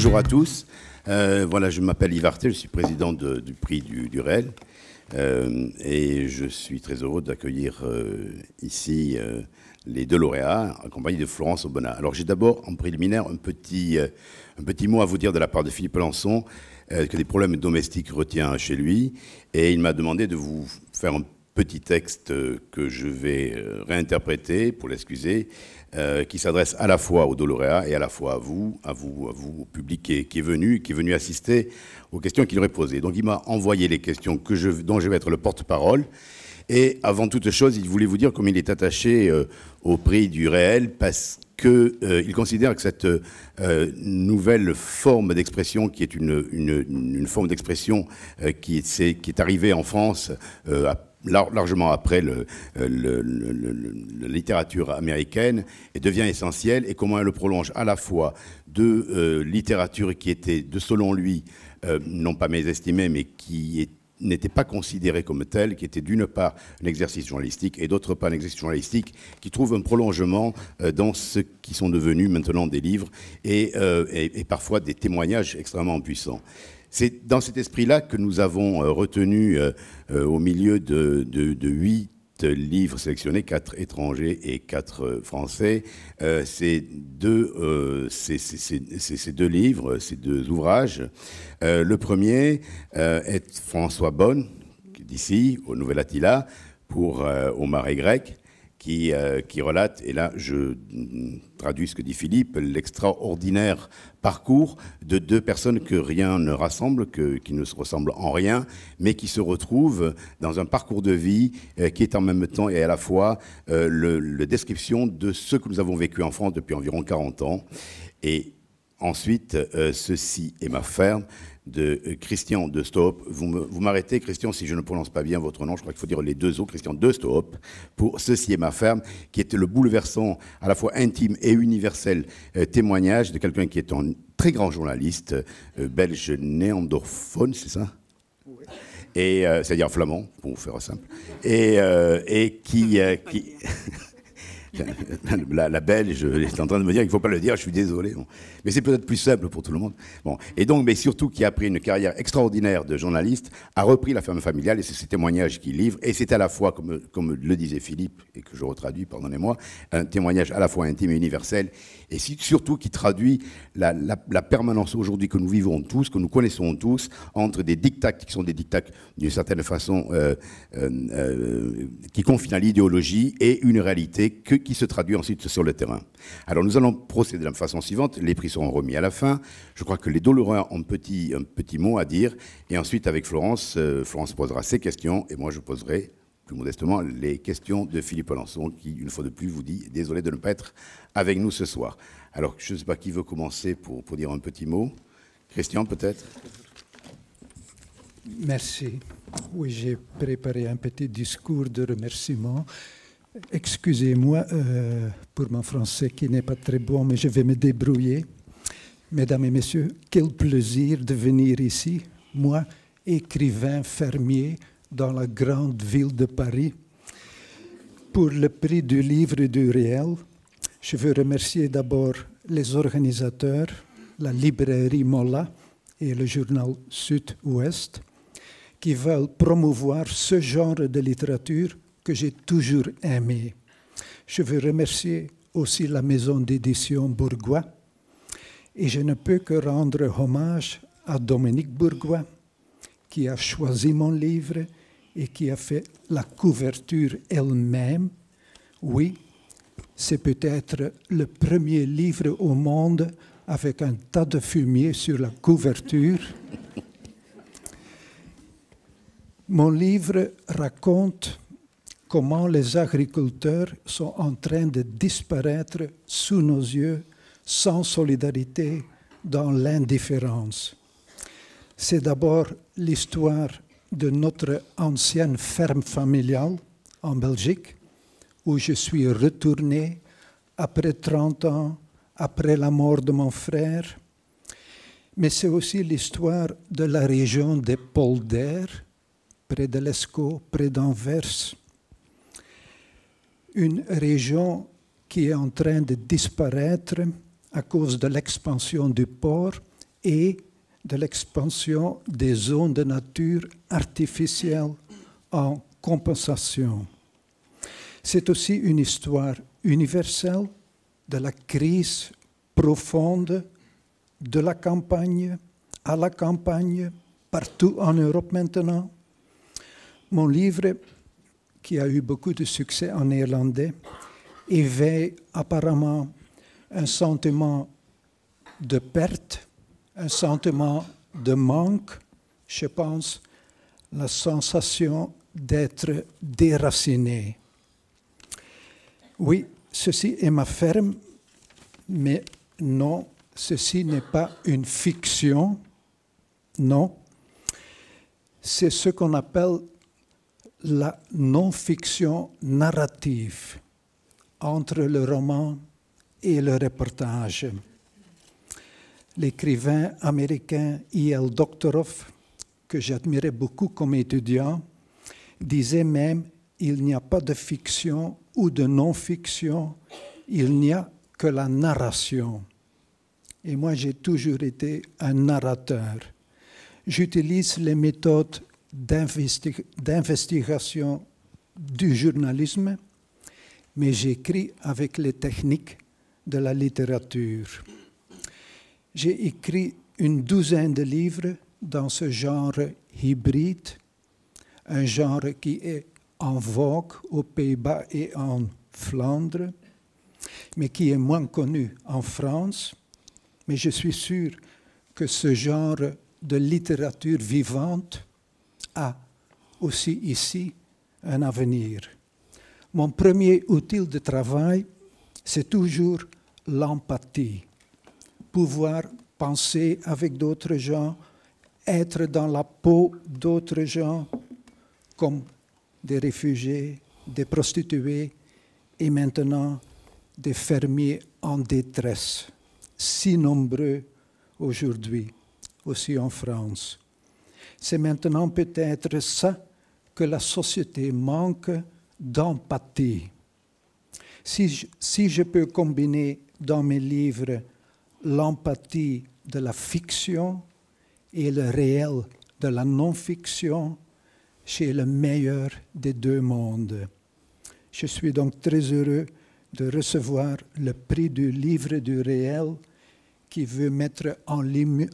bonjour à tous. Euh, voilà, je m'appelle Yvarté, je suis président du prix du, REL. Euh, et je suis très heureux d'accueillir euh, ici les deux lauréats, accompagnés de Florence Aubonat. Alors j'ai d'abord, en préliminaire, un petit, un petit mot à vous dire de la part de Philippe Lançon, que des problèmes domestiques retient chez lui. Et il m'a demandé de vous faire un petit texte euh, que je vais euh, réinterpréter, pour l'excuser, euh, qui s'adresse à la fois au lauréats et à la fois à vous, à vous, à vous, au public qui est, venu, qui est venu assister aux questions qu'il aurait posées. Donc il m'a envoyé les questions que je, dont je vais être le porte-parole. Et avant toute chose, il voulait vous dire comme il est attaché au prix du réel parce qu'il il considère que cette nouvelle forme d'expression, qui est une, forme d'expression qui, est, qui est arrivée en France à largement après euh, la littérature américaine et devient essentielle et comment elle le prolonge à la fois de euh, littérature qui était, de selon lui, euh, non pas mésestimée, mais qui n'était pas considérée comme telle, qui était d'une part un exercice journalistique et d'autre part un exercice journalistique qui trouve un prolongement dans ce qui sont devenus maintenant des livres et parfois des témoignages extrêmement puissants. C'est dans cet esprit-là que nous avons euh, retenu euh, euh, au milieu de, huit livres sélectionnés, quatre étrangers et quatre français, C'est ces, deux, ces, deux livres, ces deux ouvrages. le premier est François Bonne, d'ici, au Nouvel Attila, pour Au Marais Grec. Euh, qui, relate, et là je traduis ce que dit Philippe, l'extraordinaire parcours de deux personnes que rien ne rassemble, qui ne se ressemblent en rien, mais qui se retrouvent dans un parcours de vie euh, qui est en même temps et à la fois euh, la le, description de ce que nous avons vécu en France depuis environ 40 ans. Et ensuite, ceci est ma ferme, de euh, Christian de Stoop. Vous m'arrêtez, Christian, si je ne prononce pas bien votre nom, je crois qu'il faut dire les deux O, Christian de Stoop, pour Ceci est ma ferme, qui était le bouleversant, à la fois intime et universel euh, témoignage de quelqu'un qui est un très grand journaliste euh, belge néandorphone, c'est ça oui. et c'est-à-dire flamand, pour vous faire simple, et, qui la, la, Belge est en train de me dire qu'il ne faut pas le dire, je suis désolé. Mais c'est peut-être plus simple pour tout le monde. Bon. Et donc, mais surtout qui a pris une carrière extraordinaire de journaliste, a repris la ferme familiale et c'est ce témoignages qu'il livre. Et c'est à la fois, comme, comme le disait Philippe, et que je retraduis, pardonnez-moi, un témoignage à la fois intime et universel et surtout qui traduit la, permanence aujourd'hui que nous vivons tous, que nous connaissons tous, entre des dictats qui sont des dictats d'une certaine façon euh, euh, euh, qui confinent à l'idéologie et une réalité que, qui se traduit ensuite sur le terrain. Alors nous allons procéder de la façon suivante, les prix seront remis à la fin, je crois que les douloureux ont petit, un petit mot à dire, et ensuite avec Florence, Florence posera ses questions et moi je poserai plus modestement les questions de Philippe Alençon, qui, une fois de plus, vous dit désolé de ne pas être avec nous ce soir. Alors, je ne sais pas qui veut commencer pour, pour dire un petit mot. Christian, peut-être Merci. Oui, j'ai préparé un petit discours de remerciement. Excusez-moi euh, pour mon français qui n'est pas très bon, mais je vais me débrouiller. Mesdames et messieurs, quel plaisir de venir ici, moi, écrivain, fermier, dans la grande ville de Paris pour le prix du livre du réel. Je veux remercier d'abord les organisateurs, la librairie Mola et le journal Sud-Ouest, qui veulent promouvoir ce genre de littérature que j'ai toujours aimé. Je veux remercier aussi la maison d'édition Bourgois et je ne peux que rendre hommage à Dominique Bourgois qui a choisi mon livre et qui a fait la couverture elle-même. Oui, c'est peut-être le premier livre au monde avec un tas de fumier sur la couverture. Mon livre raconte comment les agriculteurs sont en train de disparaître sous nos yeux sans solidarité dans l'indifférence. C'est d'abord l'histoire de notre ancienne ferme familiale en Belgique, où je suis retourné après 30 ans, après la mort de mon frère. Mais c'est aussi l'histoire de la région des Polders, près de l'Escaut, près d'Anvers. Une région qui est en train de disparaître à cause de l'expansion du port et de l'expansion des zones de nature artificielle en compensation. C'est aussi une histoire universelle de la crise profonde de la campagne à la campagne, partout en Europe maintenant. Mon livre, qui a eu beaucoup de succès en néerlandais, éveille apparemment un sentiment de perte un sentiment de manque, je pense, la sensation d'être déraciné. Oui, ceci est ma ferme, mais non, ceci n'est pas une fiction, non. C'est ce qu'on appelle la non-fiction narrative entre le roman et le reportage l'écrivain américain I.L. E Doctorov, que j'admirais beaucoup comme étudiant, disait même il n'y a pas de fiction ou de non-fiction, il n'y a que la narration. Et moi, j'ai toujours été un narrateur. J'utilise les méthodes d'investigation du journalisme, mais j'écris avec les techniques de la littérature. J'ai écrit une douzaine de livres dans ce genre hybride, un genre qui est en vogue aux Pays-Bas et en Flandre, mais qui est moins connu en France. Mais je suis sûr que ce genre de littérature vivante a aussi ici un avenir. Mon premier outil de travail, c'est toujours l'empathie pouvoir penser avec d'autres gens, être dans la peau d'autres gens, comme des réfugiés, des prostituées et maintenant des fermiers en détresse, si nombreux aujourd'hui, aussi en France. C'est maintenant peut-être ça que la société manque d'empathie. Si je, si je peux combiner dans mes livres l'empathie de la fiction et le réel de la non-fiction chez le meilleur des deux mondes. Je suis donc très heureux de recevoir le prix du livre du réel qui veut mettre en,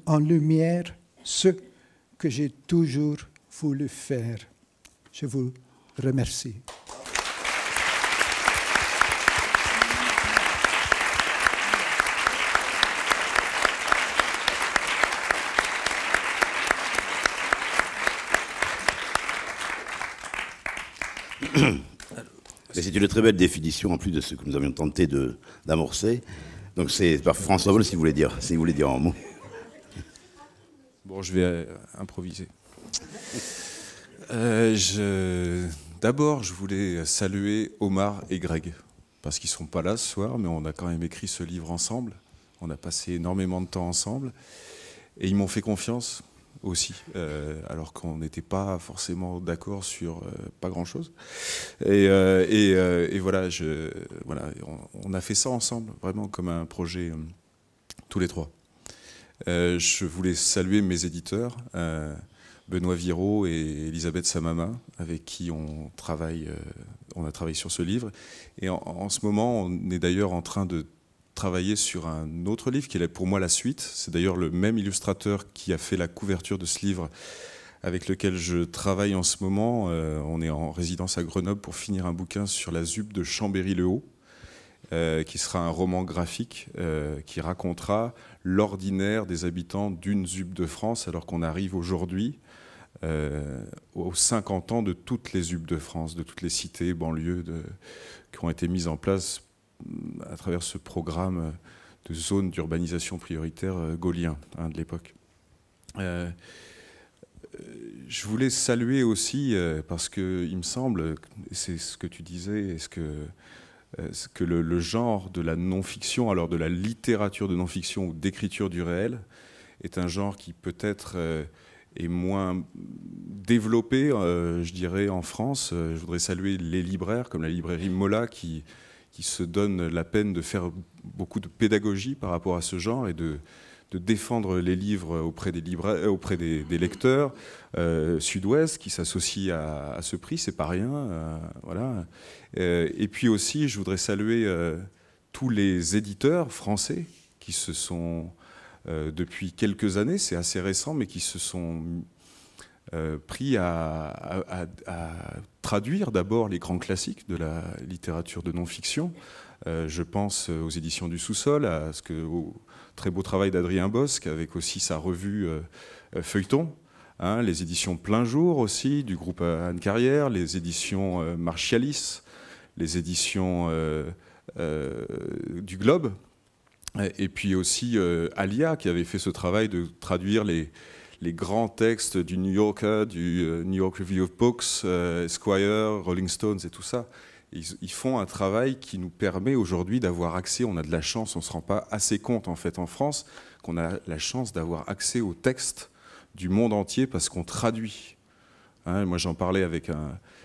en lumière ce que j'ai toujours voulu faire. Je vous remercie. C'est une très belle définition en plus de ce que nous avions tenté d'amorcer. Donc c'est par François Vol si vous voulez dire, si vous voulez dire en mot. Bon, je vais euh, improviser. Euh, d'abord, je voulais saluer Omar et Greg, parce qu'ils ne sont pas là ce soir, mais on a quand même écrit ce livre ensemble. On a passé énormément de temps ensemble. Et ils m'ont fait confiance aussi, euh, alors qu'on n'était pas forcément d'accord sur euh, pas grand-chose. Euh, et, voilà, je, voilà on, a fait ça ensemble, vraiment comme un projet tous les trois. je voulais saluer mes éditeurs, Benoît Viraud et Elisabeth Samama, avec qui on travaille, on a travaillé sur ce livre. Et en ce moment, on est d'ailleurs en train de travailler sur un autre livre qui est pour moi la suite. C'est d'ailleurs le même illustrateur qui a fait la couverture de ce livre avec lequel je travaille en ce moment. Euh, on est en résidence à Grenoble pour finir un bouquin sur la ZUP de Chambéry-le-Haut, euh, qui sera un roman graphique euh, qui racontera l'ordinaire des habitants d'une ZUP de France, alors qu'on arrive aujourd'hui aux 50 ans de toutes les ZUP de France, de toutes les cités, banlieues de, qui ont été mises en place euh, à travers ce programme euh, de zone d'urbanisation prioritaire euh, gaulien hein, de l'époque. je voulais saluer aussi, parce qu'il me semble, c'est ce que tu disais, est-ce que, le, le, genre de la non-fiction, alors de la littérature de non-fiction ou d'écriture du réel, est un genre qui peut-être est moins développé, je dirais, en France. Je voudrais saluer les libraires, comme la librairie Mola, qui, qui se donne la peine de faire beaucoup de pédagogie par rapport à ce genre et de, défendre les livres auprès des, euh, auprès des, lecteurs euh, sud-ouest qui s'associent à, ce prix, c'est pas rien. Euh, voilà. et puis aussi, je voudrais saluer tous les éditeurs français qui se sont, depuis quelques années, c'est assez récent, mais qui se sont euh, pris à, traduire d'abord les grands classiques de la littérature de non-fiction. Euh, je pense aux éditions du sous-sol, à ce au très beau travail d'Adrien Bosque, avec aussi sa revue euh, Feuilleton, hein, les éditions Plein Jour aussi, du groupe Anne Carrière, les éditions Marchialis, Martialis, les éditions du Globe, et puis aussi Alia qui avait fait ce travail de traduire les, les grands textes du New Yorker, du euh, New York Review of Books, euh, Esquire, Rolling Stones et tout ça. Ils, font un travail qui nous permet aujourd'hui d'avoir accès, on a de la chance, on ne se rend pas assez compte en fait en France, qu'on a la chance d'avoir accès aux textes du monde entier parce qu'on traduit. Hein, moi j'en parlais avec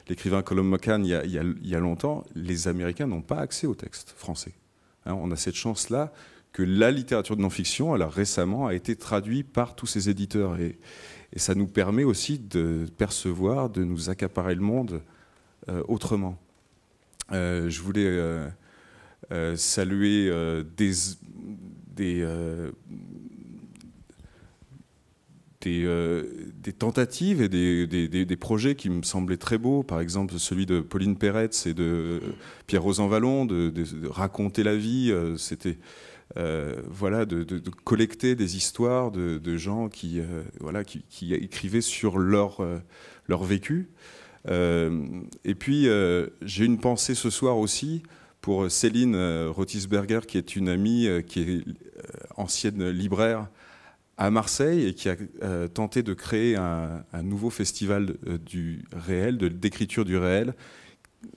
l'écrivain Colm McCann il y, a, longtemps, les Américains n'ont pas accès aux textes français. Hein, on a cette chance-là que la littérature de non-fiction, elle récemment a été traduite par tous ces éditeurs. Et, ça nous permet aussi de percevoir, de nous accaparer le monde euh, autrement. Euh, je voulais saluer des, des, des, tentatives et des, projets qui me semblaient très beaux, par exemple celui de Pauline Peretz et de Pierre-Rosan Vallon, de, de, raconter la vie. Euh, c'était euh, voilà, de, collecter des histoires de, gens qui, euh, voilà, qui, écrivaient sur leur, euh, leur vécu. et puis, j'ai une pensée ce soir aussi pour Céline Rotisberger, qui est une amie, qui est ancienne libraire à Marseille et qui a tenté de créer un, nouveau festival du réel, de d'écriture du réel,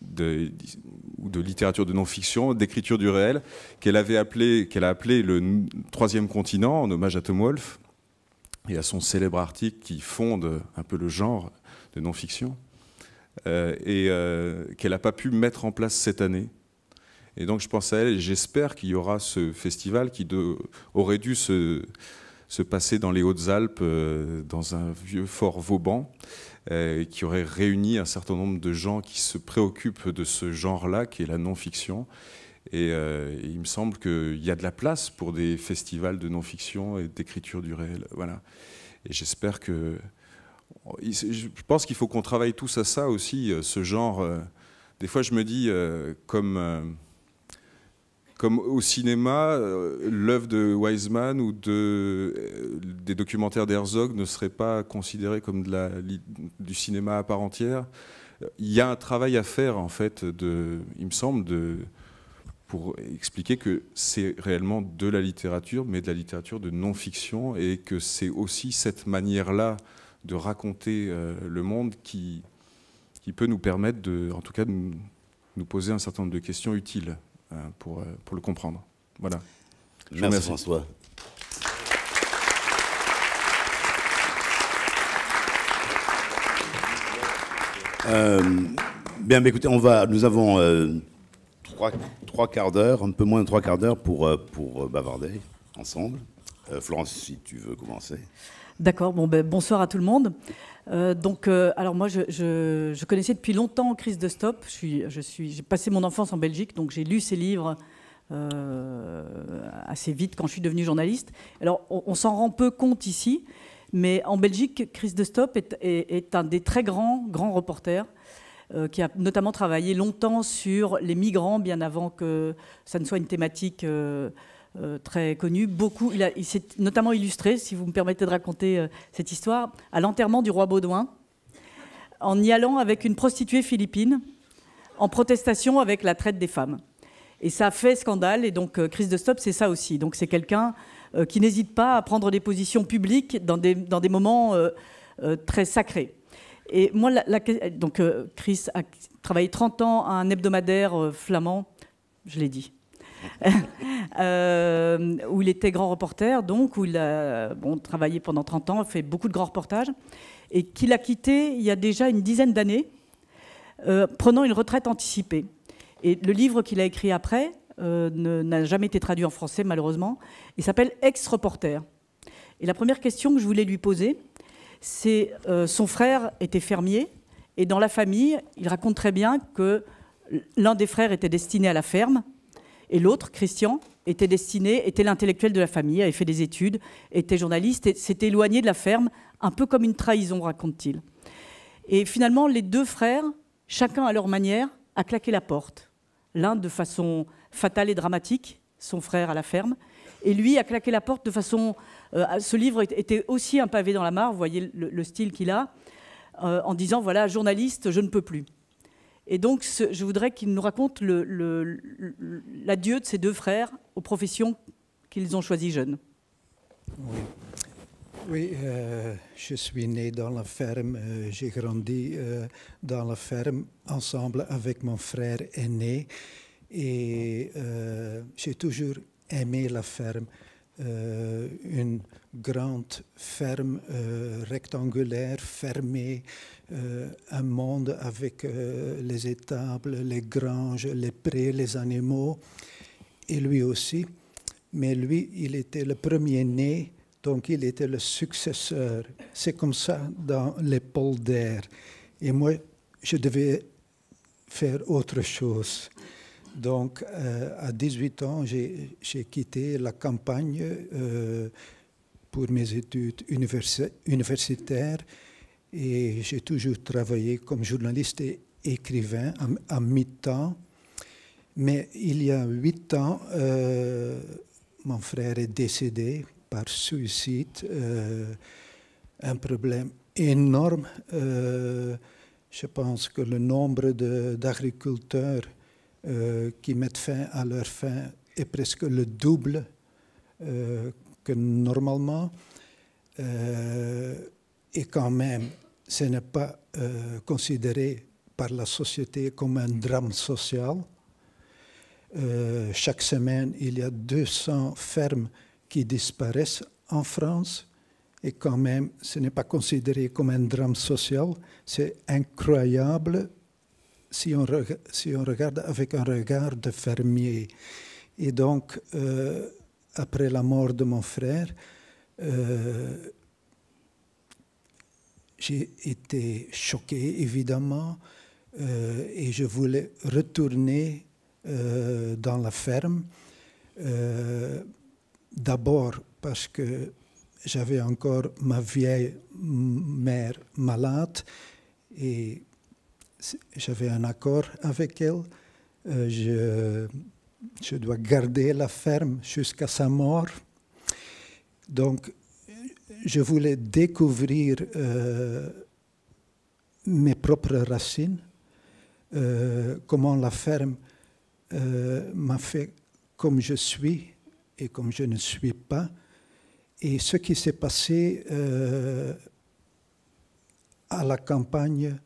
de, de littérature de non-fiction, d'écriture du réel, qu'elle avait appelé, qu'elle a appelé le troisième continent en hommage à Tom Wolfe et à son célèbre article qui fonde un peu le genre de non-fiction euh, et euh, qu'elle n'a pas pu mettre en place cette année. Et donc je pense à elle et j'espère qu'il y aura ce festival qui aurait dû se, passer dans les Hautes-Alpes, euh, dans un vieux fort Vauban. Euh, qui aurait réuni un certain nombre de gens qui se préoccupent de ce genre-là, qui est la non-fiction. Et, euh, il me semble qu'il y a de la place pour des festivals de non-fiction et d'écriture du réel. Voilà. Et j'espère que. Je pense qu'il faut qu'on travaille tous à ça aussi, euh, ce genre. Des fois, je me dis, comme comme au cinéma, euh, l'œuvre de Wiseman ou de, euh, des documentaires d'Herzog ne serait pas considérée comme de la, du cinéma à part entière. Il y a un travail à faire, en fait, de, il me semble, de, pour expliquer que c'est réellement de la littérature, mais de la littérature de non-fiction, et que c'est aussi cette manière-là de raconter euh, le monde qui, qui peut nous permettre, de, en tout cas, de nous poser un certain nombre de questions utiles. Euh, euh, pour, le comprendre. Voilà. Merci François. Euh, bien, écoutez, on va, nous avons trois, quarts d'heure, un peu moins de trois quarts d'heure pour, pour bavarder ensemble. Florence, si tu veux commencer. D'accord, bon, ben, bonsoir à tout le monde. Euh, donc, euh, alors moi, je, connaissais depuis longtemps Chris de Stop. Je suis, j'ai passé mon enfance en Belgique, donc j'ai lu ses livres euh, assez vite quand je suis devenue journaliste. Alors, on, s'en rend peu compte ici, mais en Belgique, Chris de Stop est, est un des très grands, grands reporters qui a notamment travaillé longtemps sur les migrants, bien avant que ça ne soit une thématique euh, très connu. Beaucoup, il, s'est notamment illustré, si vous me permettez de raconter euh, cette histoire, à l'enterrement du roi Baudouin, en y allant avec une prostituée philippine, en protestation avec la traite des femmes. Et ça a fait scandale, et donc euh, Chris de Stop, c'est ça aussi. Donc c'est quelqu'un qui n'hésite pas à prendre des positions publiques dans des, moments très sacrés. Et moi, donc Chris a travaillé 30 ans à un hebdomadaire flamand, je l'ai dit, Euh, où il était grand reporter, donc, où il a bon, travaillé pendant 30 ans, fait beaucoup de grands reportages, et qu'il a quitté il y a déjà une dizaine d'années, euh, prenant une retraite anticipée. Et le livre qu'il a écrit après euh, n'a jamais été traduit en français, malheureusement. Il s'appelle Ex-reporter. Et la première question que je voulais lui poser, c'est son frère était fermier, et dans la famille, il raconte très bien que l'un des frères était destiné à la ferme, et l'autre, Christian, était destiné, était l'intellectuel de la famille, avait fait des études, était journaliste, et s'était éloigné de la ferme, un peu comme une trahison, raconte-t-il. Et finalement, les deux frères, chacun à leur manière, a claqué la porte. L'un de façon fatale et dramatique, son frère à la ferme, et lui a claqué la porte de façon... Euh, ce livre était aussi un pavé dans la mare, vous voyez le, style qu'il a, euh, en disant, voilà, journaliste, je ne peux plus. Et donc, je voudrais qu'il nous raconte l'adieu de ses deux frères aux professions qu'ils ont choisies jeunes. Oui, oui euh, je suis né dans la ferme, euh, j'ai grandi euh, dans la ferme ensemble avec mon frère aîné et j'ai toujours aimé la ferme. une grande ferme euh, rectangulaire fermée, euh, un monde avec euh, les étables, les granges, les prés, les animaux, et lui aussi. Mais lui, il était le premier-né, donc il était le successeur. C'est comme ça dans les pôles d'air. Et moi, je devais faire autre chose. Donc, à 18 ans, j'ai quitté la campagne pour mes études universitaires et j'ai toujours travaillé comme journaliste et écrivain à, mi-temps. Mais il y a huit ans, euh, mon frère est décédé par suicide, euh, un problème énorme. Euh, je pense que le nombre d'agriculteurs qui mettent fin à leur faim est presque le double que normalement euh, et quand même ce n'est pas euh, considéré par la société comme un drame social. Euh, chaque semaine, il y a 200 fermes qui disparaissent en France et quand même, ce n'est pas considéré comme un drame social. C'est incroyable si on, si on, regarde avec un regard de fermier. Et donc, après la mort de mon frère, euh, j'ai été choqué, évidemment, euh, et je voulais retourner euh, dans la ferme. D'abord parce que j'avais encore ma vieille mère malade et j'avais un accord avec elle. je je dois garder la ferme jusqu'à sa mort. Donc, je voulais découvrir euh, mes propres racines, euh, comment la ferme euh, m'a fait comme je suis et comme je ne suis pas. Et ce qui s'est passé à la campagne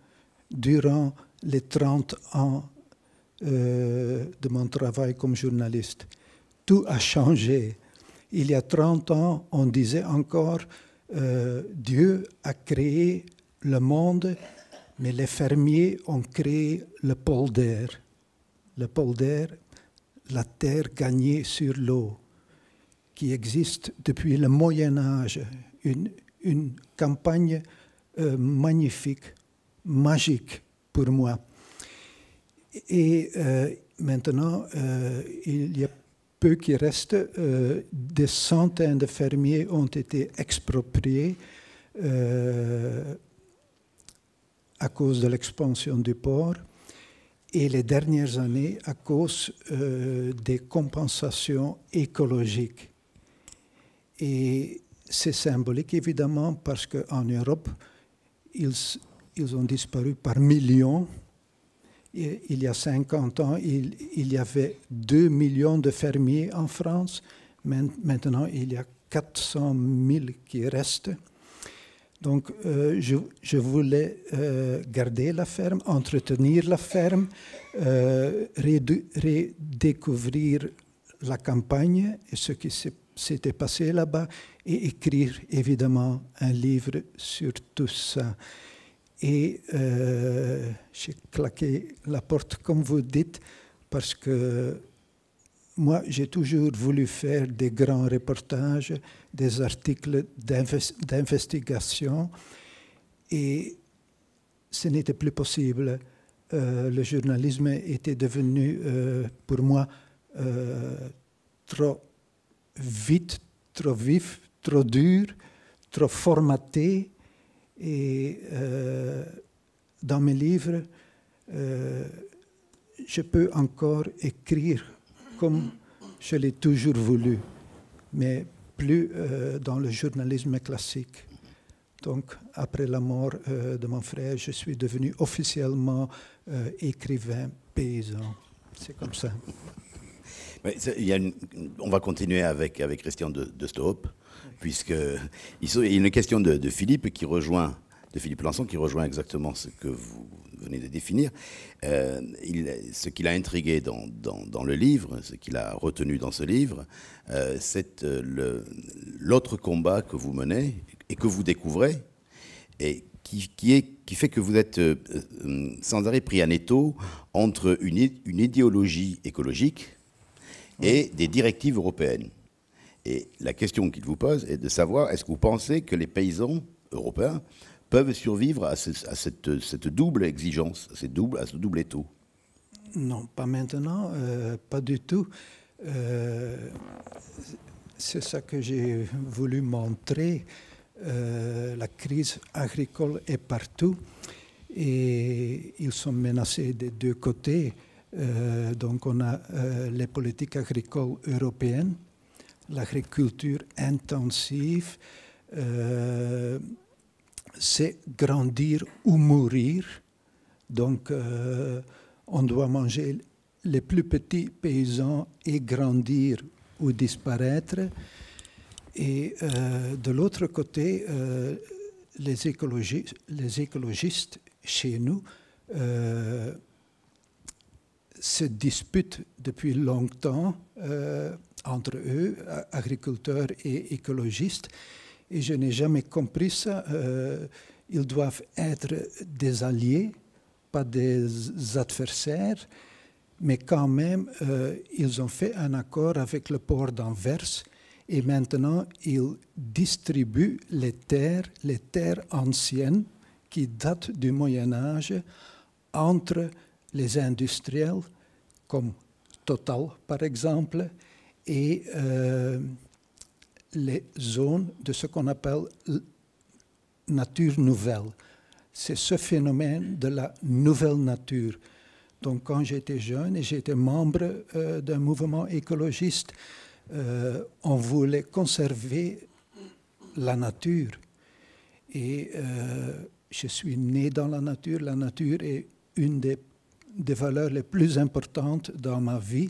durant les 30 ans euh, de mon travail comme journaliste. Tout a changé. Il y a 30 ans, on disait encore euh, Dieu a créé le monde, mais les fermiers ont créé le polder, Le polder, la terre gagnée sur l'eau, qui existe depuis le Moyen Âge, une, une campagne euh, magnifique, magique pour moi. Et euh, maintenant, euh, il y a peu qui reste. Euh, des centaines de fermiers ont été expropriés à cause de l'expansion du port. Et les dernières années, à cause des compensations écologiques. Et c'est symbolique, évidemment, parce qu'en Europe, ils ont disparu par millions il y a 50 ans, il, y avait 2 millions de fermiers en France. Maintenant, il y a 400 000 qui restent. Donc, euh, je, voulais euh, garder la ferme, entretenir la ferme, euh, redécouvrir la campagne et ce qui s'était passé là-bas et écrire évidemment un livre sur tout ça. Et euh, j'ai claqué la porte, comme vous dites, parce que moi, j'ai toujours voulu faire des grands reportages, des articles d'investigation, et ce n'était plus possible. Euh, le journalisme était devenu, euh, pour moi, trop vite, trop vif, trop dur, trop formaté et euh, dans mes livres, euh, je peux encore écrire comme je l'ai toujours voulu, mais plus euh, dans le journalisme classique. Donc, après la mort de mon frère, je suis devenu officiellement écrivain paysan. C'est comme ça. on va continuer avec, Christian de, de Stoop puisqu'il y a une question de, Philippe qui rejoint, de Philippe Lançon qui rejoint exactement ce que vous venez de définir. Euh, ce qu'il a intrigué dans, le livre, ce qu'il a retenu dans ce livre, euh, c'est euh, l'autre combat que vous menez et que vous découvrez, et qui, fait que vous êtes sans arrêt pris à netto entre une idéologie écologique et des directives européennes. Et la question qu'il vous pose est de savoir, est-ce que vous pensez que les paysans européens peuvent survivre à, cette, double exigence, à, double, à ce double étau Non, pas maintenant, euh, pas du tout. Euh, c'est ça que j'ai voulu montrer. Euh, la crise agricole est partout et ils sont menacés des deux côtés. donc on a les politiques agricoles européennes l'agriculture intensive, euh, c'est grandir ou mourir. Donc, euh, on doit manger les plus petits paysans et grandir ou disparaître. Et euh, de l'autre côté, les, les, écologistes chez nous se disputent depuis longtemps entre eux, agriculteurs et écologistes. Et je n'ai jamais compris ça. Euh, ils doivent être des alliés, pas des adversaires. Mais quand même, euh, ils ont fait un accord avec le port d'Anvers. Et maintenant, ils distribuent les terres, les terres anciennes qui datent du Moyen Âge, entre les industriels, comme Total par exemple, et euh, les zones de ce qu'on appelle nature nouvelle. C'est ce phénomène de la nouvelle nature. Donc quand j'étais jeune et j'étais membre euh, d'un mouvement écologiste, euh, on voulait conserver la nature. Et je suis né dans la nature. La nature est une des, des valeurs les plus importantes dans ma vie.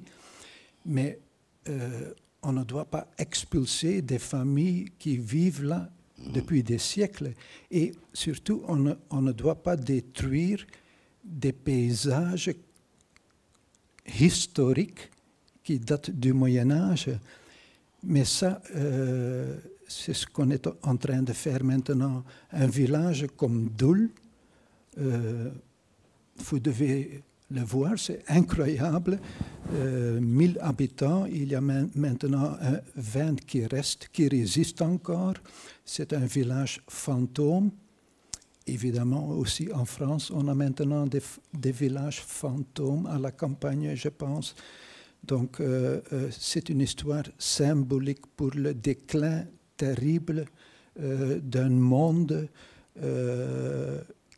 Mais euh, on ne doit pas expulser des familles qui vivent là depuis des siècles. Et surtout, on ne, on ne doit pas détruire des paysages historiques qui datent du Moyen Âge. Mais ça, euh, c'est ce qu'on est en train de faire maintenant. Un village comme Doul, euh, vous devez le voir, c'est incroyable. 1000 euh, habitants, il y a maintenant 20 euh, qui restent, qui résistent encore. C'est un village fantôme. Évidemment, aussi en France, on a maintenant des, villages fantômes à la campagne, je pense. Donc, euh, c'est une histoire symbolique pour le déclin terrible d'un monde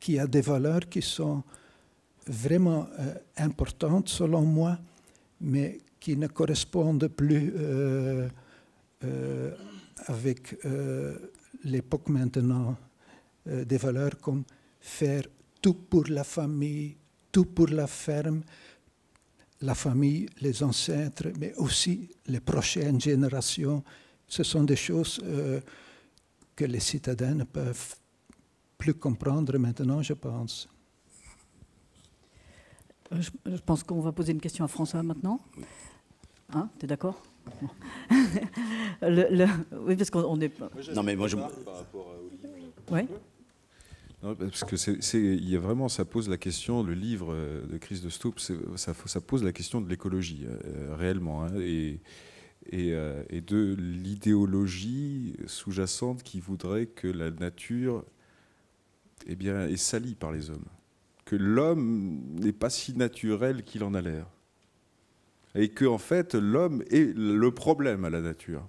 qui a des valeurs qui sont vraiment euh, importante selon moi, mais qui ne correspondent plus euh, euh, avec euh, l'époque maintenant des valeurs comme faire tout pour la famille, tout pour la ferme, la famille, les ancêtres, mais aussi les prochaines générations. Ce sont des choses que les citadins ne peuvent plus comprendre maintenant, je pense. Euh, je, pense qu'on va poser une question à François maintenant. Hein, T'es d'accord Oui, parce qu'on est. Non, mais moi je. Oui. Non, parce que c'est, il vraiment, ça pose la question, le livre euh, de Chris de Stoop ça, ça, pose la question de l'écologie, euh, réellement, hein, et, et, et, de l'idéologie sous-jacente qui voudrait que la nature eh bien, est salie par les hommes que l'homme n'est pas si naturel qu'il en a l'air. Et que, en fait, l'homme est le problème à la nature.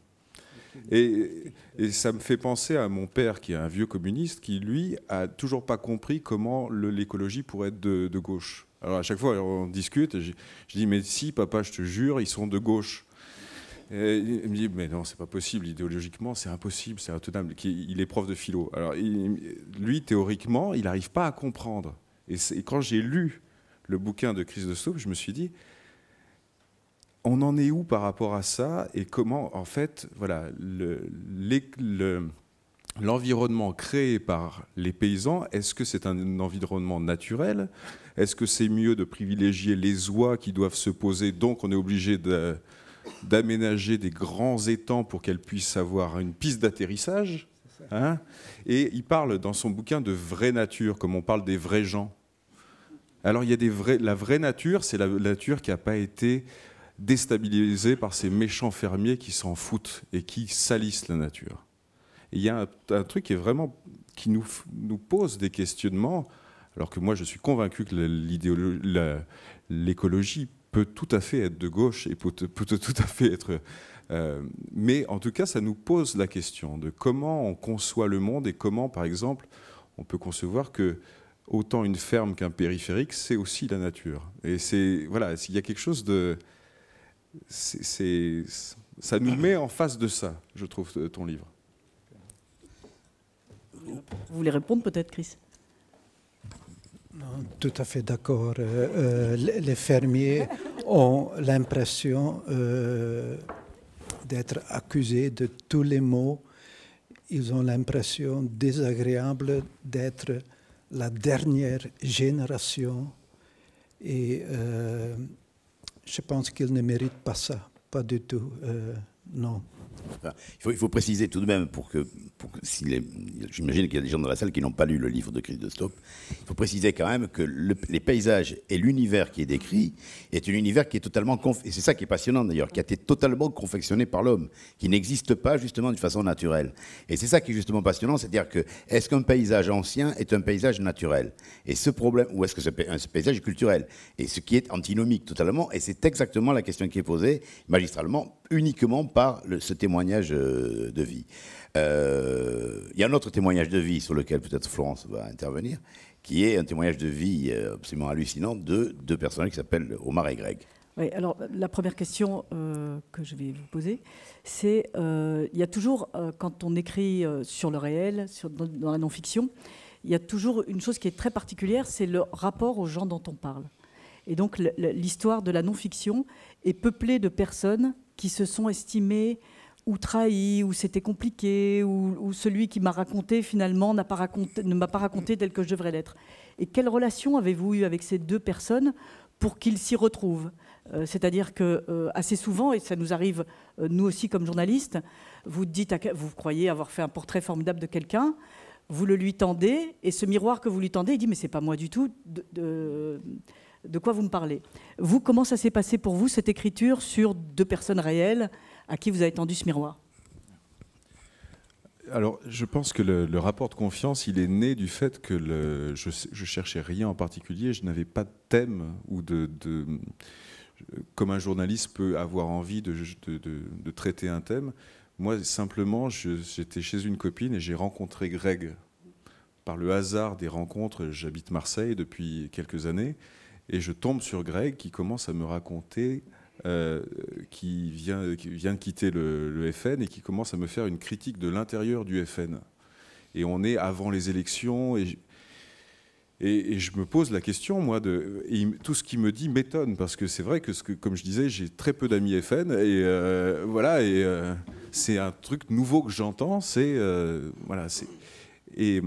Et, ça me fait penser à mon père, qui est un vieux communiste, qui, lui, a toujours pas compris comment l'écologie pourrait être de, gauche. Alors, à chaque fois, on discute, je, dis, mais si, papa, je te jure, ils sont de gauche. il me dit, mais non, c'est pas possible, idéologiquement, c'est impossible, c'est intenable. Il est prof de philo. Alors, lui, théoriquement, il n'arrive pas à comprendre. Et, quand j'ai lu le bouquin de Chris de soupe je me suis dit, on en est où par rapport à ça et comment, en fait, voilà, l'environnement le, créé par les paysans, est-ce que c'est un environnement naturel Est-ce que c'est mieux de privilégier les oies qui doivent se poser, donc on est obligé d'aménager des grands étangs pour qu'elles puissent avoir une piste d'atterrissage hein? Et il parle dans son bouquin de vraie nature, comme on parle des vrais gens. Alors il y a la vraie nature, c'est la nature qui n'a pas été déstabilisée par ces méchants fermiers qui s'en foutent et qui salissent la nature. il y a un, truc qui est vraiment qui nous, pose des questionnements, alors que moi je suis convaincu que l'écologie peut tout à fait être de gauche et peut, tout à fait être... Euh, mais en tout cas, ça nous pose la question de comment on conçoit le monde et comment, par exemple, on peut concevoir que autant une ferme qu'un périphérique, c'est aussi la nature. Et c'est voilà, s'il y a quelque chose de, c'est, ça nous met en face de ça, je trouve, ton livre. Vous voulez répondre peut-être, Chris Tout à fait d'accord. Euh, euh, les fermiers ont l'impression euh, d'être accusés de tous les maux. Ils ont l'impression désagréable d'être la dernière génération. Et euh, je pense qu'il ne mérite pas ça, pas du tout, euh, non. il, faut, préciser tout de même, pour que j'imagine qu'il y a des gens dans la salle qui n'ont pas lu le livre de Christophe. Il faut préciser quand même que les paysages et l'univers qui est décrit est un univers qui est totalement et c'est ça qui est passionnant d'ailleurs, qui a été totalement confectionné par l'homme, qui n'existe pas justement d'une façon naturelle. Et c'est ça qui est justement passionnant, c'est-à-dire que est-ce qu'un paysage ancien est un paysage naturel Et ce problème, ou est-ce que ce, paysage est culturel Et ce qui est antinomique totalement, et c'est exactement la question qui est posée magistralement, uniquement par ce témoignage euh, de vie. Euh, euh, il y a un autre témoignage de vie sur lequel peut-être Florence va intervenir, qui est un témoignage de vie euh, absolument hallucinant de deux personnes qui s'appellent Omar et Greg. Oui, alors la première question euh, que je vais vous poser, c'est il y a toujours, quand on écrit sur le réel, dans, dans, la non-fiction, il y a toujours une chose qui est très particulière, c'est le rapport aux gens dont on parle. Et donc l'histoire de la non-fiction est peuplée de personnes qui se sont estimées ou trahi, ou c'était compliqué, ou, celui qui m'a raconté finalement ne m'a pas raconté tel que je devrais l'être. Et quelle relation avez-vous eu avec ces deux personnes pour qu'ils s'y retrouvent euh, C'est-à-dire que euh, assez souvent, et ça nous arrive euh, nous aussi comme journalistes, vous dites, vous croyez avoir fait un portrait formidable de quelqu'un, vous le lui tendez, et ce miroir que vous lui tendez, il dit mais c'est pas moi du tout. de quoi vous me parlez Vous, comment ça s'est passé pour vous cette écriture sur deux personnes réelles à qui vous avez tendu ce miroir alors, je pense que le, rapport de confiance, il est né du fait que le, je, je cherchais rien en particulier, je n'avais pas de thème ou de, comme un journaliste peut avoir envie de, de, de traiter un thème. Moi, simplement, j'étais chez une copine et j'ai rencontré Greg. Par le hasard des rencontres, j'habite Marseille depuis quelques années et je tombe sur Greg qui commence à me raconter euh, qui, vient, qui, vient, de quitter le, FN et qui commence à me faire une critique de l'intérieur du FN. Et on est avant les élections. Et, et, je me pose la question, moi, de, tout ce qu'il me dit m'étonne, parce que c'est vrai que, ce que, comme je disais, j'ai très peu d'amis FN. Et euh, voilà, et euh, c'est un truc nouveau que j'entends. C'est. voilà, c'est. Et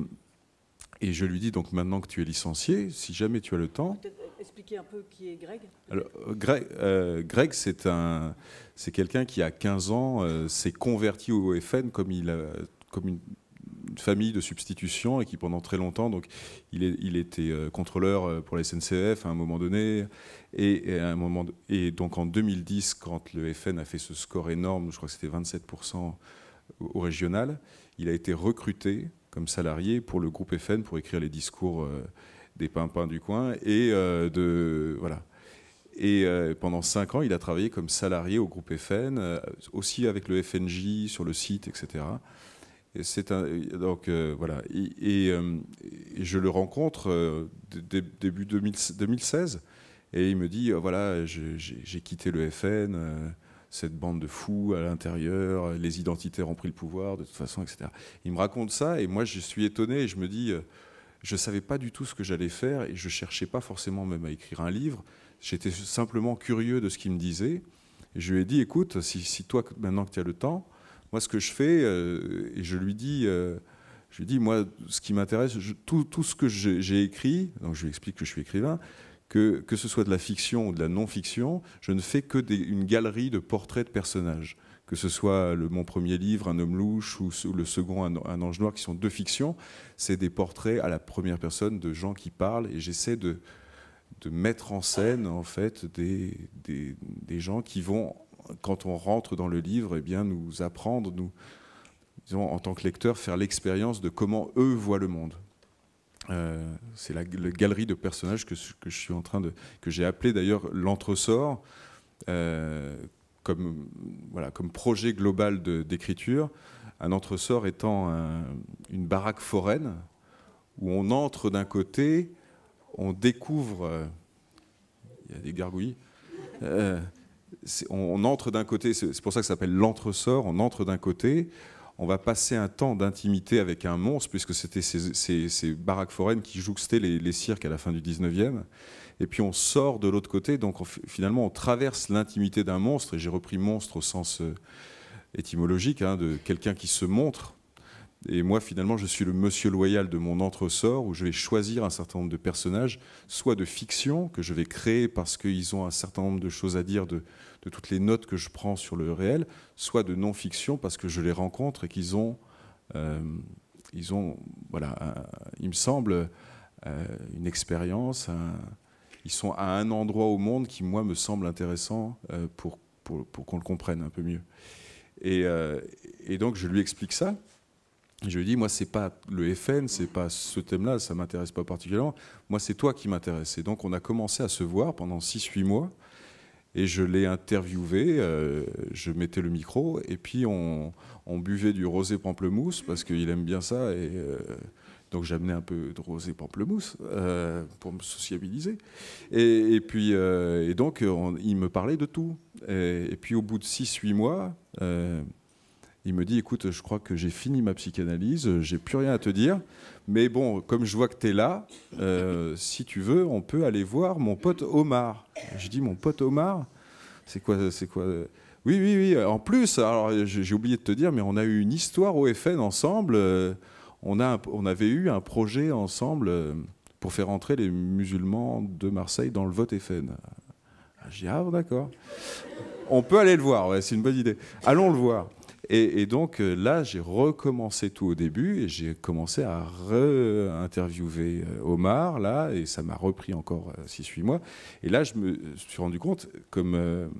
et je lui dis donc maintenant que tu es licencié, si jamais tu as le temps. Expliquer un peu qui est Greg. Alors, Greg, euh, Greg c'est un, c'est quelqu'un qui à 15 ans euh, s'est converti au FN comme il a, comme une, famille de substitution et qui pendant très longtemps, donc il, est, il était euh, contrôleur pour la SNCF à un moment donné et, à un moment et donc en 2010 quand le FN a fait ce score énorme, je crois que c'était 27% au, régional, il a été recruté comme salarié pour le groupe FN pour écrire les discours euh, des pimpins du coin et euh, de voilà. Et euh, pendant cinq ans, il a travaillé comme salarié au groupe FN, aussi avec le FNJ sur le site, etc. Et un, donc voilà. Et, je le rencontre début 2016 et il me dit voilà j'ai quitté le FN cette bande de fous à l'intérieur, les identitaires ont pris le pouvoir, de toute façon, etc. Il me raconte ça et moi je suis étonné et je me dis, euh, je ne savais pas du tout ce que j'allais faire et je ne cherchais pas forcément même à écrire un livre. J'étais simplement curieux de ce qu'il me disait. je lui ai dit, écoute, si, toi, maintenant que tu as le temps, moi ce que je fais, euh, et je lui dis... Euh, je lui dis, moi, ce qui m'intéresse, tout, tout, ce que j'ai écrit, donc je lui explique que je suis écrivain, que, ce soit de la fiction ou de la non-fiction, je ne fais que une galerie de portraits de personnages que ce soit le, mon premier livre, Un homme louche, ou, le second, un, ange noir, qui sont deux fictions, c'est des portraits à la première personne de gens qui parlent, et j'essaie de, mettre en scène en fait des, gens qui vont, quand on rentre dans le livre, eh bien, nous apprendre, nous, en tant que lecteur, faire l'expérience de comment eux voient le monde. Euh, c'est la, galerie de personnages que, que, je suis en train de que j'ai appelé d'ailleurs l'entresort euh, comme voilà comme projet global d'écriture un entresort étant une baraque foraine où on entre d'un côté on découvre euh, il y a des gargouilles on, on, entre d'un côté c'est pour ça que ça s'appelle l'entresort on entre d'un côté on va passer un temps d'intimité avec un monstre, puisque c'était ces, baraques foraines qui jouxtaient les, cirques à la fin du 19e. Et puis on sort de l'autre côté, donc finalement on traverse l'intimité d'un monstre, et j'ai repris monstre au sens euh, étymologique, hein, de quelqu'un qui se montre. Et moi, finalement, je suis le monsieur loyal de mon entresort où je vais choisir un certain nombre de personnages, soit de fiction que je vais créer parce qu'ils ont un certain nombre de choses à dire de, de toutes les notes que je prends sur le réel, soit de non-fiction parce que je les rencontre et qu'ils ont, euh, ils ont, voilà, il me semble, euh, une expérience. ils sont à un endroit au monde qui, moi, me semble intéressant euh, pour, qu'on le comprenne un peu mieux. Et, donc, je lui explique ça. Je lui dis, moi, ce n'est pas le FN, ce n'est pas ce thème-là, ça m'intéresse pas particulièrement. Moi, c'est toi qui m'intéresse. Et donc, on a commencé à se voir pendant 6-8 mois et je l'ai interviewé. Euh, je mettais le micro et puis on, buvait du rosé pamplemousse parce qu'il aime bien ça. Et euh, donc j'amenais un peu de rosé pamplemousse euh, pour me sociabiliser. Et, puis et donc il me parlait de tout. Et, et puis au bout de 6-8 mois, il me dit, écoute, je crois que j'ai fini ma psychanalyse, j'ai plus rien à te dire, mais bon, comme je vois que tu es là, euh, si tu veux, on peut aller voir mon pote Omar. Je dis, mon pote Omar, c'est quoi, c'est quoi Oui, oui, oui. En plus, alors j'ai oublié de te dire, mais on a eu une histoire au FN ensemble. Euh, on, a, on avait eu un projet ensemble euh, pour faire entrer les musulmans de Marseille dans le vote FN. Ah, j'ai ah, d'accord. On peut aller le voir, c'est une bonne idée. Allons le voir. Et, donc euh, là, j'ai recommencé tout au début et j'ai commencé à re-interviewer euh, Omar, là, et ça m'a repris encore 6-8 euh, mois. Et là, je me suis rendu compte, comme.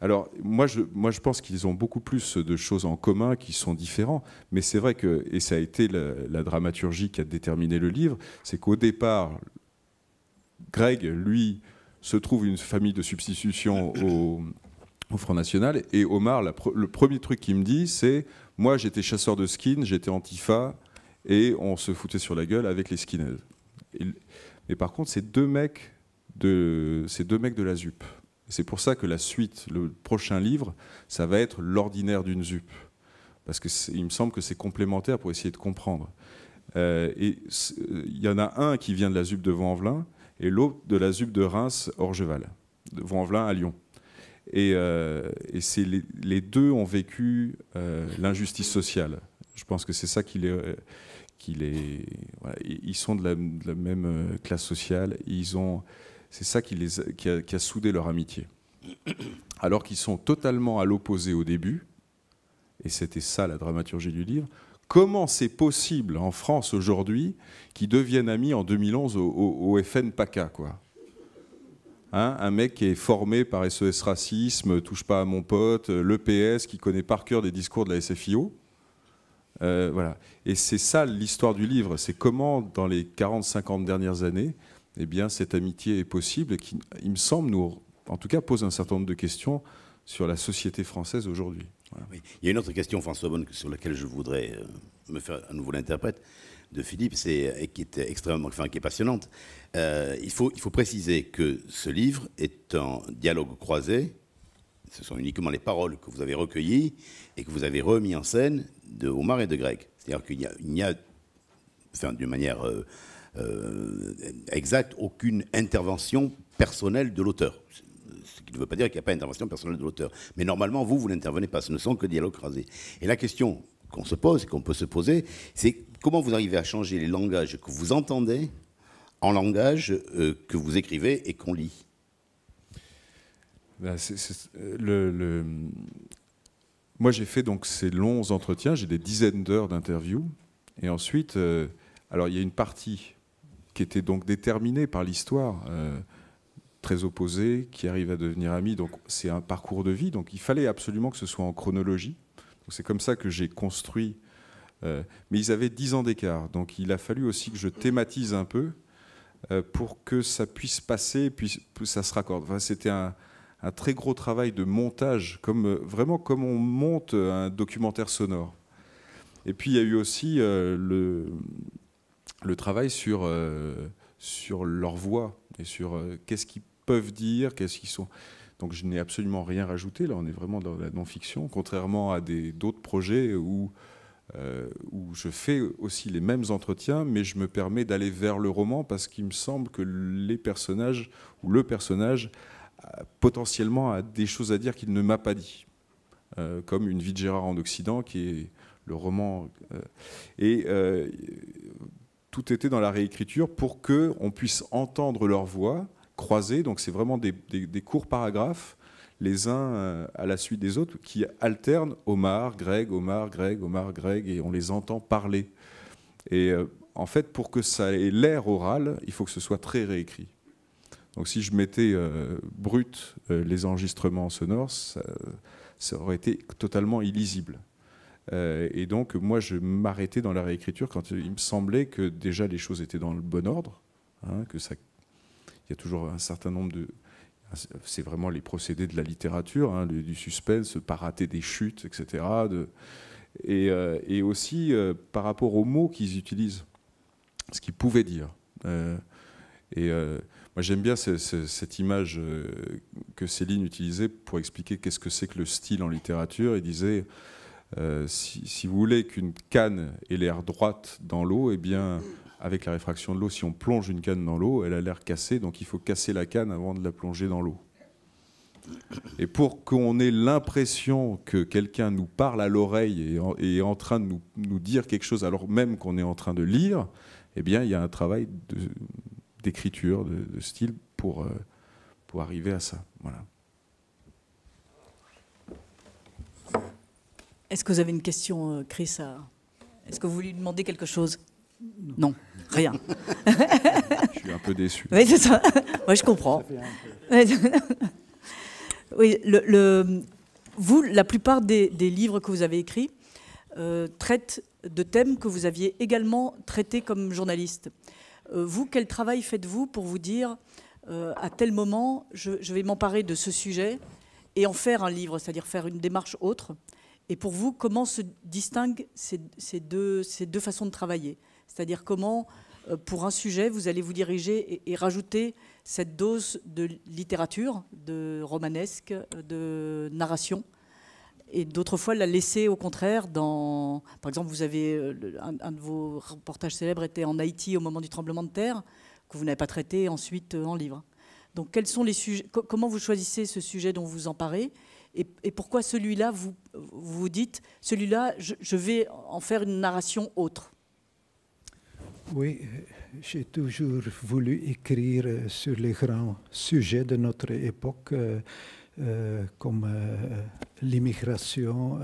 alors, moi je, moi, je pense qu'ils ont beaucoup plus de choses en commun qui sont différents. Mais c'est vrai que, et ça a été la, la dramaturgie qui a déterminé le livre, c'est qu'au départ, Greg, lui, se trouve une famille de substitution au, au Front National. Et Omar, le premier truc qu'il me dit, c'est Moi, j'étais chasseur de skins, j'étais antifa, et on se foutait sur la gueule avec les skinheads. Mais par contre, c'est deux mecs de, deux mecs de la ZUP, c'est pour ça que la suite, le prochain livre, ça va être l'ordinaire d'une ZUP. Parce qu'il me semble que c'est complémentaire pour essayer de comprendre. Euh, et il y en a un qui vient de la ZUP de vau en et l'autre de la ZUP de Reims, Orgeval, de vau en à Lyon. Et, euh, les, deux ont vécu euh, l'injustice sociale. Je pense que c'est ça qui les, ils sont de la, même euh, classe sociale. Ils ont, c'est ça qui les qui a, soudé leur amitié. Alors qu'ils sont totalement à l'opposé au début, et c'était ça la dramaturgie du livre. Comment c'est possible en France aujourd'hui qu'ils deviennent amis en 2011 au, au, au FN PACA quoi Hein, un mec qui est formé par SES e Racisme, Touche pas à mon pote, euh, l'EPS, qui connaît par cœur des discours de la SFIO. Euh, voilà. Et c'est ça l'histoire du livre, c'est comment dans les 40-50 dernières années, eh bien, cette amitié est possible et qui, il me semble, nous, en tout cas, pose un certain nombre de questions sur la société française aujourd'hui. Il y a une autre question, François Bonne, sur laquelle je voudrais euh, me faire à nouveau l'interprète de Philippe, c'est, qui est extrêmement, enfin, qui est passionnante, euh, il, faut, il faut préciser que ce livre est en dialogue croisé. Ce sont uniquement les paroles que vous avez recueillies et que vous avez remis en scène de Omar et de grec. C'est-à-dire qu'il n'y a, d'une manière euh, euh, exacte, aucune intervention personnelle de l'auteur. Ce qui ne veut pas dire qu'il n'y a pas d'intervention personnelle de l'auteur. Mais normalement, vous, vous n'intervenez pas. Ce ne sont que dialogues croisés. Et la question qu'on se pose qu'on peut se poser, c'est comment vous arrivez à changer les langages que vous entendez en langage euh, que vous écrivez et qu'on lit ben, euh, le, Moi, j'ai fait donc ces longs entretiens, j'ai des dizaines d'heures d'interviews. Et ensuite, euh, alors il y a une partie qui était donc déterminée par l'histoire, très opposée, qui arrive à devenir amie. Donc c'est un parcours de vie. Donc il fallait absolument que ce soit en chronologie. C'est comme ça que j'ai construit. mais ils avaient dix ans d'écart. Donc il a fallu aussi que je thématise un peu euh, pour que ça puisse passer ça se raccorde. Enfin, C'était un, très gros travail de montage, comme, euh, vraiment comme on monte euh, un documentaire sonore. Et puis il y a eu aussi le, travail sur, sur leur voix et sur qu'est-ce qu'ils peuvent dire, qu'est-ce qu'ils sont. Donc je n'ai absolument rien rajouté, là on est vraiment dans la non-fiction, contrairement à d'autres projets où euh, où je fais aussi les mêmes entretiens, mais je me permets d'aller vers le roman parce qu'il me semble que les personnages ou le personnage potentiellement a des choses à dire qu'il ne m'a pas dit, euh, comme une vie de Gérard en Occident, qui est le roman. Euh, et tout était dans la réécriture pour que on puisse entendre leur voix croisée. Donc c'est vraiment des courts paragraphes les uns euh, à la suite des autres, qui alternent Omar, Greg, Omar, Greg, Omar, Greg, et on les entend parler. Et euh, en fait, pour que ça ait l'air oral, il faut que ce soit très réécrit. Donc si je mettais euh, brut les enregistrements sonores, ça, aurait été totalement illisible. et donc moi, je m'arrêtais dans la réécriture quand il me semblait que déjà les choses étaient dans le bon ordre, hein, que ça, il y a toujours un certain nombre de ah, c'est vraiment les procédés de la littérature, hein, du, suspense, pas rater des chutes, etc. Euh, et, aussi euh, par rapport aux mots qu'ils utilisent, ce qu'ils pouvaient dire. Euh, et moi j'aime bien cette image que Céline utilisait pour expliquer qu'est-ce que c'est que le style en littérature. Il disait si, si, vous voulez qu'une canne ait l'air droite dans l'eau, eh bien avec la réfraction de l'eau, si on plonge une canne dans l'eau, elle a l'air cassée, donc il faut casser la canne avant de la plonger dans l'eau. Et pour qu'on ait l'impression que quelqu'un nous parle à l'oreille et, est en train de nous, dire quelque chose alors même qu'on est en train de lire, eh bien, il y a un travail d'écriture, de, de, style pour, euh, pour arriver à ça. Voilà. Est-ce que vous avez une question, euh, Chris Est-ce que vous voulez lui demander quelque chose non. rien. je suis un peu déçu. Oui, c'est ça. Moi, je comprends. oui, le, vous, la plupart des, livres que vous avez écrits euh, traitent de thèmes que vous aviez également traités comme journaliste. Euh, vous, quel travail faites-vous pour vous dire euh, à tel moment, je, vais m'emparer de ce sujet et en faire un livre, c'est-à-dire faire une démarche autre et pour vous, comment se distinguent ces, deux, ces deux façons de travailler c'est-à-dire comment, euh, pour un sujet, vous allez vous diriger et, rajouter cette dose de littérature, de romanesque, de narration, et d'autres fois la laisser au contraire dans... Par exemple, vous avez euh, un, de vos reportages célèbres était en Haïti au moment du tremblement de terre, que vous n'avez pas traité ensuite euh, en livre. Donc quels sont les sujets, comment vous choisissez ce sujet dont vous emparez et, et pourquoi celui-là, vous vous dites, celui-là, je vais en faire une narration autre oui, j'ai toujours voulu écrire sur les grands sujets de notre époque, euh, euh, comme euh, l'immigration,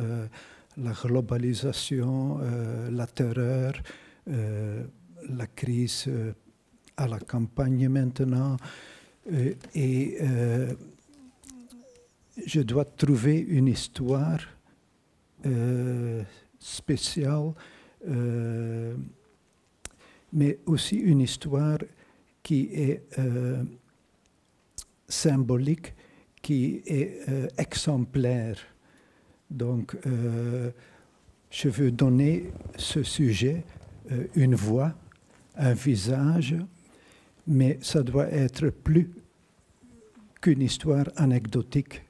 la globalisation, la terreur, la crise à la campagne maintenant. et je dois trouver une histoire spéciale mais aussi une histoire qui est euh, symbolique, qui est euh, exemplaire. Donc, euh, je veux donner ce sujet une voix, un visage, mais ça doit être plus qu'une histoire anecdotique.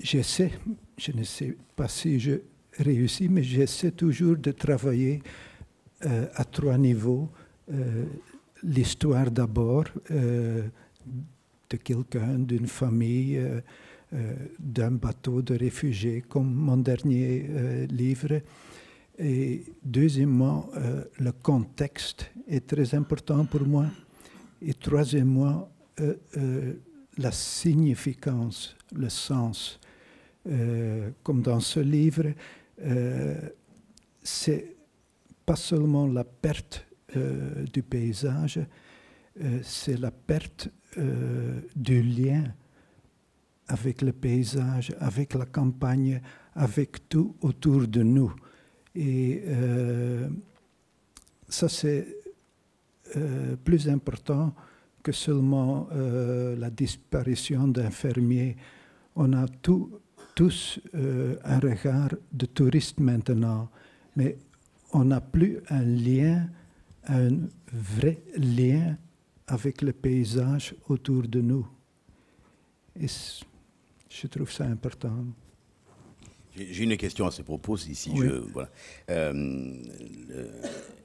j'essaie, je ne sais pas si je réussis, mais j'essaie toujours de travailler euh, à trois niveaux. Euh, l'histoire d'abord euh, de quelqu'un, d'une famille, d'un bateau de réfugiés, comme mon dernier livre. Et deuxièmement, le contexte est très important pour moi. Et troisièmement, la significance, le sens. comme dans ce livre, c'est pas seulement la perte euh, du paysage, euh, c'est la perte euh, du lien avec le paysage, avec la campagne, avec tout autour de nous. Et ça, c'est plus important que seulement la disparition d'un fermier On a tous tous un regard de touriste maintenant, mais on n'a plus un lien, un vrai lien avec le paysage autour de nous. Et je trouve ça important. J'ai une question à ce propos, euh,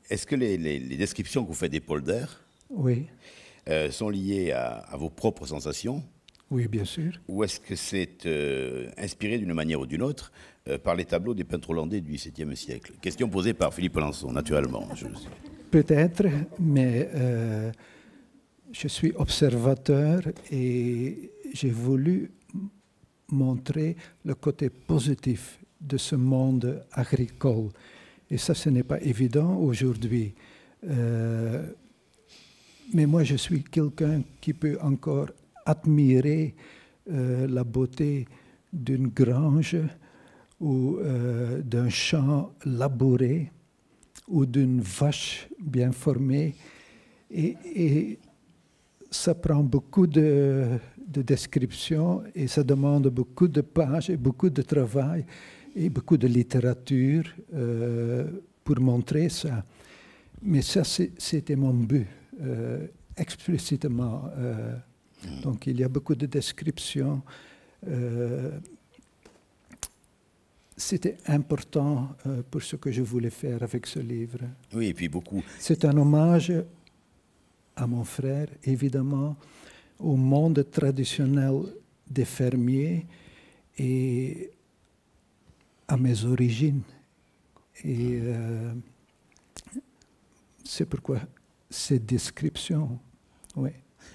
Est-ce que les, descriptions que vous faites des polders oui. Euh, sont liées à, vos propres sensations oui, bien sûr. Ou est-ce que c'est euh, inspiré d'une manière ou d'une autre euh, par les tableaux des peintres hollandais du XVIIe siècle Question posée par Philippe Lançon, naturellement. Peut-être, mais euh, je suis observateur et j'ai voulu montrer le côté positif de ce monde agricole. Et ça, ce n'est pas évident aujourd'hui. mais moi, je suis quelqu'un qui peut encore admirer euh, la beauté d'une grange ou euh, d'un champ labouré ou d'une vache bien formée. Et, ça prend beaucoup de, descriptions et ça demande beaucoup de pages et beaucoup de travail et beaucoup de littérature euh, pour montrer ça. Mais ça, c'était mon but, explicitement. Donc il y a beaucoup de descriptions. Euh, c'était important euh, pour ce que je voulais faire avec ce livre. Oui, et puis beaucoup. C'est un hommage à mon frère, évidemment, au monde traditionnel des fermiers et à mes origines. Et ah. euh, c'est pourquoi ces descriptions, oui.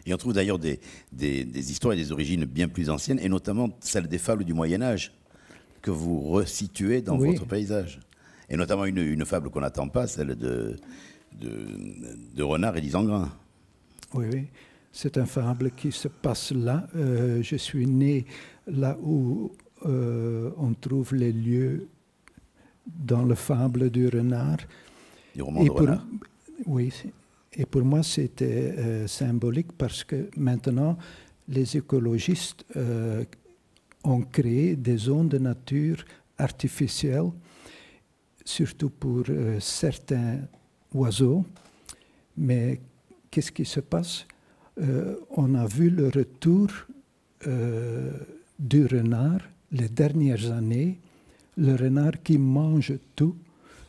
Et on trouve d'ailleurs des, des, histoires et des origines bien plus anciennes, et notamment celle des fables du Moyen Âge, que vous resituez dans votre paysage. Et notamment une, fable qu'on n'attend pas, celle de, de, Renard et d'Isangrain. Oui, oui. C'est un fable qui se passe là. Euh, je suis né là où euh, on trouve les lieux dans le fable du renard. Du roman et pour, renard. Oui, et pour moi, c'était euh, symbolique parce que maintenant, les écologistes euh, ont créé des zones de nature artificielles, surtout pour euh, certains oiseaux. Mais qu'est-ce qui se passe On a vu le retour du renard les dernières années, le renard qui mange tout,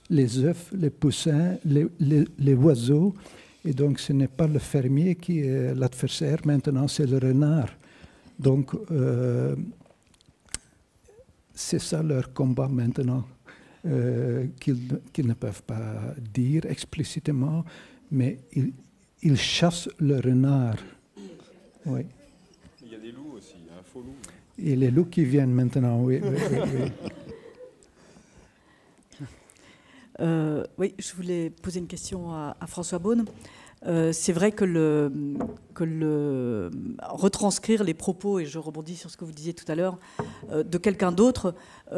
les œufs, les poussins, les oiseaux. Et donc ce n'est pas le fermier qui est l'adversaire, maintenant c'est le renard. Donc euh, c'est ça leur combat maintenant, euh, qu'ils ne peuvent pas dire explicitement, mais ils, chassent le renard. Oui. Il y a des loups aussi, il un hein, faux loup. Et les loups qui viennent maintenant, oui. Euh, oui, je voulais poser une question à, François Beaune. Euh, c'est vrai que le, que le retranscrire les propos, et je rebondis sur ce que vous disiez tout à l'heure, euh, de quelqu'un d'autre,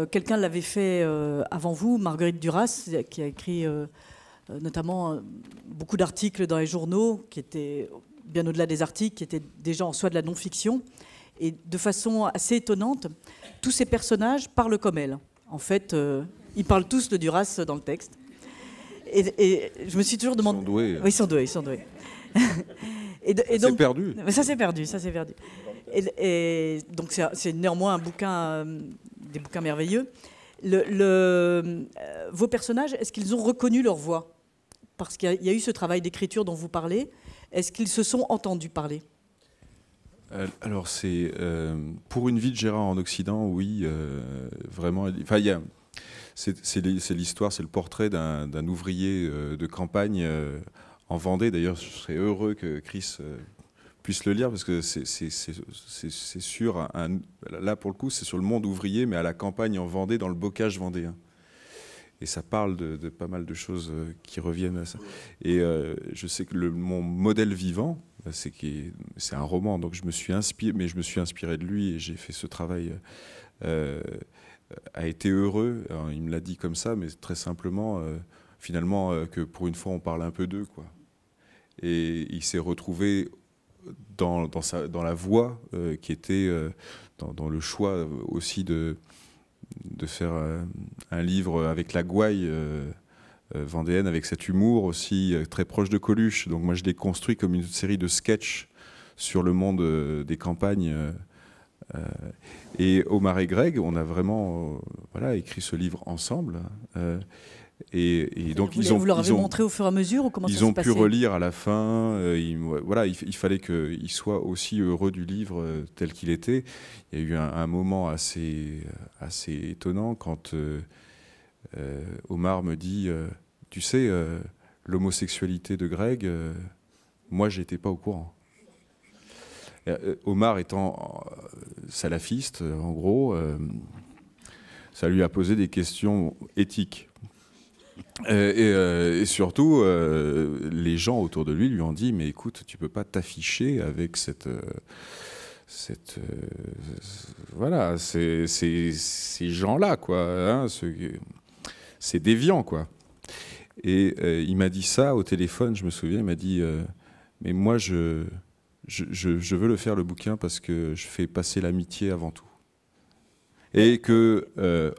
quelqu'un l'avait fait avant vous, Marguerite Duras, qui a écrit notamment beaucoup d'articles dans les journaux, qui étaient bien au-delà des articles, qui étaient déjà en soi de la non-fiction. Et de façon assez étonnante, tous ces personnages parlent comme elle. En fait, ils parlent tous de Duras dans le texte. Et, je me suis toujours demandé. Ils sont doués. Oui, ils sont doués, et, et donc, perdu. Ça s'est perdu, ça s'est perdu. Et, donc c'est néanmoins un bouquin, euh, des bouquins merveilleux. Le, euh, vos personnages, est-ce qu'ils ont reconnu leur voix Parce qu'il y, a eu ce travail d'écriture dont vous parlez. Est-ce qu'ils se sont entendus parler euh, alors c'est pour une vie de Gérard en Occident, oui, vraiment. Enfin, il y a, c'est l'histoire, c'est le portrait d'un ouvrier euh, de campagne euh, en Vendée. D'ailleurs, je serais heureux que Chris euh, puisse le lire parce que c'est sûr. là pour le coup c'est sur le monde ouvrier mais à la campagne en Vendée dans le bocage vendéen et ça parle de, pas mal de choses qui reviennent à ça et je sais que le, mon modèle vivant c'est c'est un roman donc je me suis inspiré mais je me suis inspiré de lui et j'ai fait ce travail euh, a été heureux. il me l'a dit comme ça, mais très simplement, euh, finalement, euh, que pour une fois, on parle un peu d'eux. Quoi. Et il s'est retrouvé dans, dans, sa, dans la voie euh, qui était dans, dans, le choix aussi de, de faire un livre avec la gouaille. Vendéenne avec cet humour aussi très proche de Coluche. Donc moi je l'ai construit comme une série de sketchs sur le monde des campagnes euh, et Omar et Greg, on a vraiment euh, voilà, écrit ce livre ensemble. Euh, et, donc vous, ils ont, vous leur avez montré au fur et à mesure comment ils ont pu relire à la fin. il, voilà, il, fallait qu'ils soient aussi heureux du livre tel qu'il était. Il y a eu un, moment assez assez étonnant quand Omar me dit, tu sais, l'homosexualité de Greg, moi j'étais pas au courant. Omar étant salafiste, euh, en gros, euh, ça lui a posé des questions éthiques. Euh, et, surtout, les gens autour de lui lui ont dit, mais écoute, tu peux pas t'afficher avec cette... Cette, voilà, ces, gens-là, quoi. Hein, ces, déviants, quoi. Et il m'a dit ça au téléphone, je me souviens, il m'a dit, mais moi, je, je, veux le faire le bouquin parce que je fais passer l'amitié avant tout. Et que euh,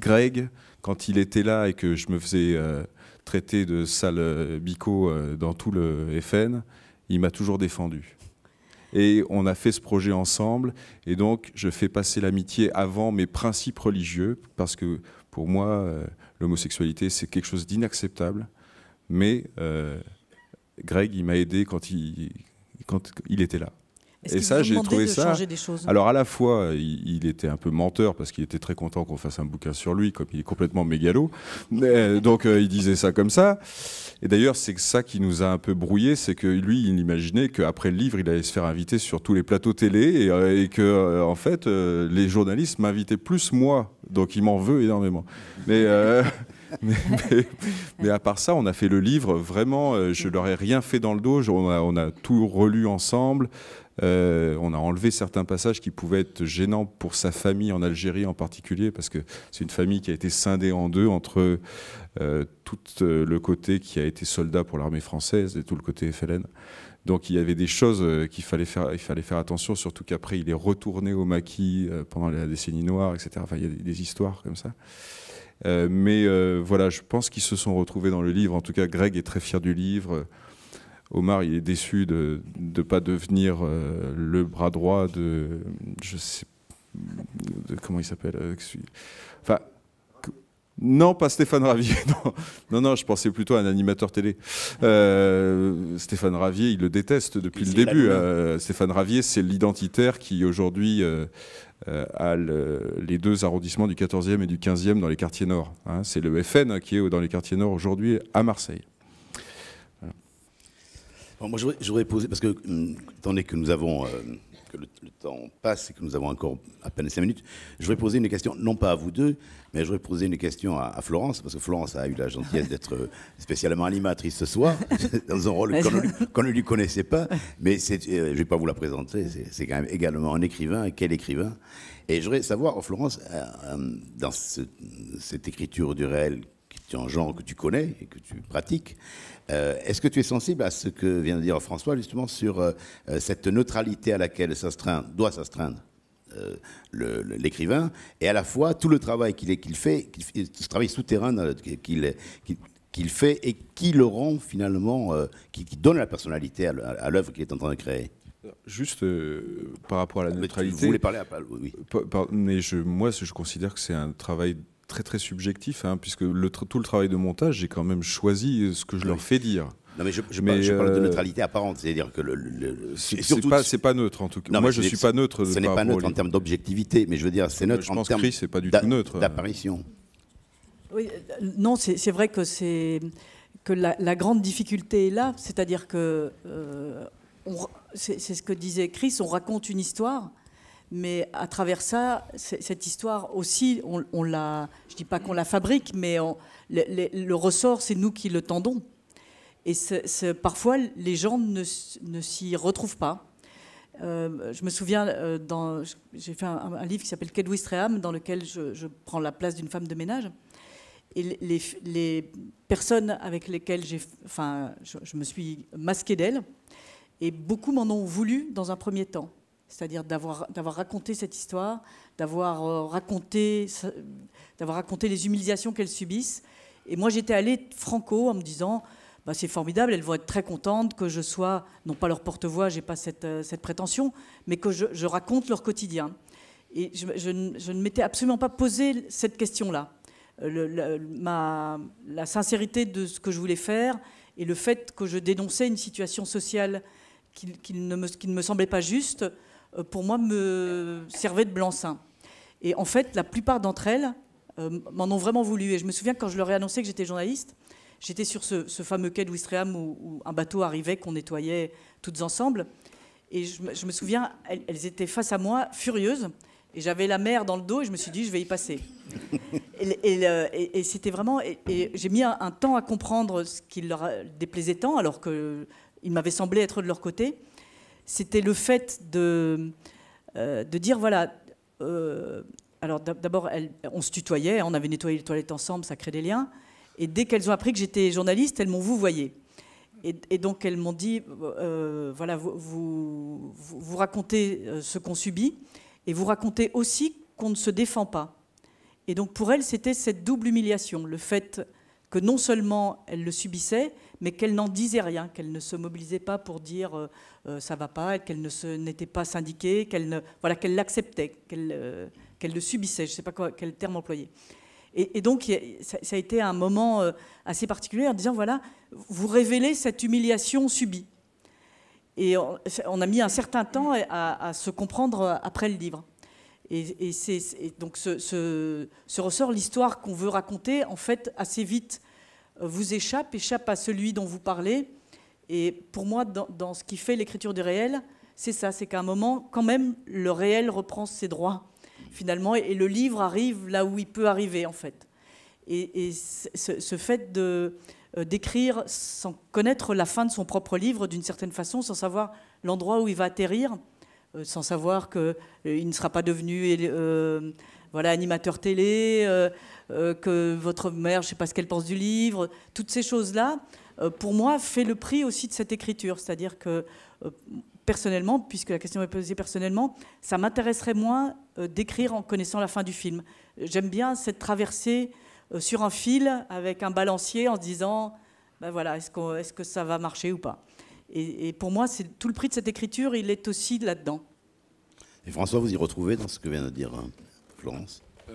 Greg, quand il était là et que je me faisais euh, traiter de sale euh, bico dans tout le FN, il m'a toujours défendu. Et on a fait ce projet ensemble. Et donc, je fais passer l'amitié avant mes principes religieux, parce que pour moi, l'homosexualité, c'est quelque chose d'inacceptable. Mais Greg, il m'a aidé quand il, quand il était là. Et ça, j'ai trouvé ça. Des Alors à la fois, il, était un peu menteur parce qu'il était très content qu'on fasse un bouquin sur lui, comme il est complètement mégalo. Euh, donc euh, il disait ça comme ça. Et d'ailleurs, c'est ça qui nous a un peu brouillé, c'est que lui, il imaginait qu'après le livre, il allait se faire inviter sur tous les plateaux télé et, euh, que en fait, les journalistes m'invitaient plus moi. Donc il m'en veut énormément. Mais mais, mais, à part ça, on a fait le livre, vraiment, euh, je leur ai rien fait dans le dos, on a, tout relu ensemble. Euh, on a enlevé certains passages qui pouvaient être gênants pour sa famille en Algérie en particulier, parce que c'est une famille qui a été scindée en deux entre euh, tout le côté qui a été soldat pour l'armée française et tout le côté FLN. Donc il y avait des choses qu'il fallait faire, il fallait faire attention, surtout qu'après il est retourné au maquis pendant la décennie noire, etc. Enfin, il y a des histoires comme ça. Euh, mais euh, voilà, je pense qu'ils se sont retrouvés dans le livre. En tout cas, Greg est très fier du livre. Euh, Omar, il est déçu de ne pas devenir le bras droit de. Je sais. comment il s'appelle Enfin. Non, pas Stéphane Ravier. Non. non, je pensais plutôt à un animateur télé. Stéphane Ravier, il le déteste depuis le début. Stéphane Ravier, c'est l'identitaire qui aujourd'hui euh, à les deux arrondissements du 14e et du 15e dans les quartiers nord. Hein. c'est le FN qui est dans les quartiers nord aujourd'hui à Marseille. moi, j'aurais posé, parce que hum, étant donné que nous avons euh, que le, temps passe et que nous avons encore à peine cinq minutes, je voudrais poser une question, non pas à vous deux, mais je voudrais poser une question à, Florence, parce que Florence a eu la gentillesse d'être euh, spécialement animatrice ce soir, dans un rôle qu'on ne, lui connaissait pas, mais euh, je ne vais pas vous la présenter, c'est quand même également un écrivain, quel écrivain. Et je voudrais savoir, Florence, euh, dans cette écriture du réel, qui est un genre que tu connais et que tu pratiques, euh, est-ce que tu es sensible à ce que vient de dire François justement sur euh, euh, cette neutralité à laquelle s'astreint, doit s'astreindre l'écrivain et à la fois tout le travail qu'il fait, ce travail souterrain qu'il fait et qui le rend finalement, qui, donne la personnalité à l'œuvre qu'il est en train de créer Juste par rapport à la ah, neutralité. vous voulez parler à Paul, oui. mais moi, je considère que c'est un travail très très subjectif, hein, puisque le, tout le travail de montage, j'ai quand même choisi ce que je ah leur fais dire. Non mais je, je, parle, de euh, neutralité apparente, c'est-à-dire que le, c'est pas c'est pas neutre en tout cas. Moi je suis pas neutre. Ce n'est pas neutre en termes d'objectivité, mais je veux dire c'est neutre je en pense termes. c'est pas du tout neutre. D'apparition. Oui, euh, non, c'est vrai que c'est que la, grande difficulté est là, c'est-à-dire que euh, c'est ce que disait Chris, on raconte une histoire mais à travers ça, cette histoire aussi, on, je ne dis pas qu'on la fabrique, mais le, ressort, c'est nous qui le tendons. Et parfois, les gens ne, s'y retrouvent pas. Euh, je me souviens, euh, j'ai fait un, livre qui s'appelle Kedwistreham » dans lequel je, prends la place d'une femme de ménage. Et les, personnes avec lesquelles je, me suis masquée d'elle, et beaucoup m'en ont voulu dans un premier temps c'est-à-dire d'avoir raconté cette histoire, d'avoir euh, raconté, raconté les humiliations qu'elles subissent. Et moi, j'étais allée franco en me disant, bah, c'est formidable, elles vont être très contentes que je sois, non pas leur porte-voix, j'ai pas cette, euh, prétention, mais que je, raconte leur quotidien. Et je, ne m'étais absolument pas posé cette question-là. Euh, la, la sincérité de ce que je voulais faire et le fait que je dénonçais une situation sociale qui, ne, me, qui ne, me, semblait pas juste, euh, pour moi, me servaient de blanc-seing. Et en fait, la plupart d'entre elles euh, m'en ont vraiment voulu. Et je me souviens quand je leur ai annoncé que j'étais journaliste, j'étais sur ce, fameux quai de où, un bateau arrivait qu'on nettoyait toutes ensemble. Et je, me souviens, elles, étaient face à moi, furieuses. Et j'avais la mer dans le dos et je me suis dit, je vais y passer. et, c'était vraiment. Et, j'ai mis un, un, temps à comprendre ce qui leur déplaisait tant, alors qu'il euh, m'avait semblé être de leur côté c'était le fait de, euh, dire voilà. Euh, alors d'abord, on se tutoyait, on avait nettoyé les toilettes ensemble, ça crée des liens. Et dès qu'elles ont appris que j'étais journaliste, elles m'ont vouvoyée. Et, et donc elles m'ont dit euh, voilà, vous, vous, vous racontez ce qu'on subit et vous racontez aussi qu'on ne se défend pas. Et donc pour elles, c'était cette double humiliation, le fait que non seulement elles le subissaient, mais qu'elle n'en disait rien, qu'elle ne se mobilisait pas pour dire ça euh, euh, ça va pas, qu'elle ne n'était pas syndiquée, qu'elle voilà, qu'elle l'acceptait, qu'elle euh, le subissait, je ne sais pas quel terme employer. Et, donc ça, a été un moment assez particulier en disant voilà, vous révélez cette humiliation subie. Et on, a mis un certain temps à, se comprendre après le livre. Et, c'est donc ce, ce, ce ressort, l'histoire qu'on veut raconter, en fait, assez vite vous échappe, échappe à celui dont vous parlez. Et pour moi, dans, ce qui fait l'écriture du réel, c'est ça, c'est qu'à un moment, quand même, le réel reprend ses droits, finalement, et, le livre arrive là où il peut arriver, en fait. Et, ce, fait de euh, d'écrire sans connaître la fin de son propre livre d'une certaine façon, sans savoir l'endroit où il va atterrir, euh, sans savoir qu'il euh, ne sera pas devenu animateur télé, euh, euh, que votre mère, je ne sais pas ce qu'elle pense du livre, toutes ces choses-là, euh, pour moi, fait le prix aussi de cette écriture. C'est-à-dire que, personnellement, puisque la question est posée personnellement, ça m'intéresserait moins d'écrire en connaissant la fin du film. J'aime bien cette traversée sur un fil avec un balancier en se disant, ben voilà, est-ce que ça va marcher ou pas et, et, pour moi, c'est tout le prix de cette écriture, il est aussi là-dedans. Et François, vous y retrouvez dans ce que vient de dire hein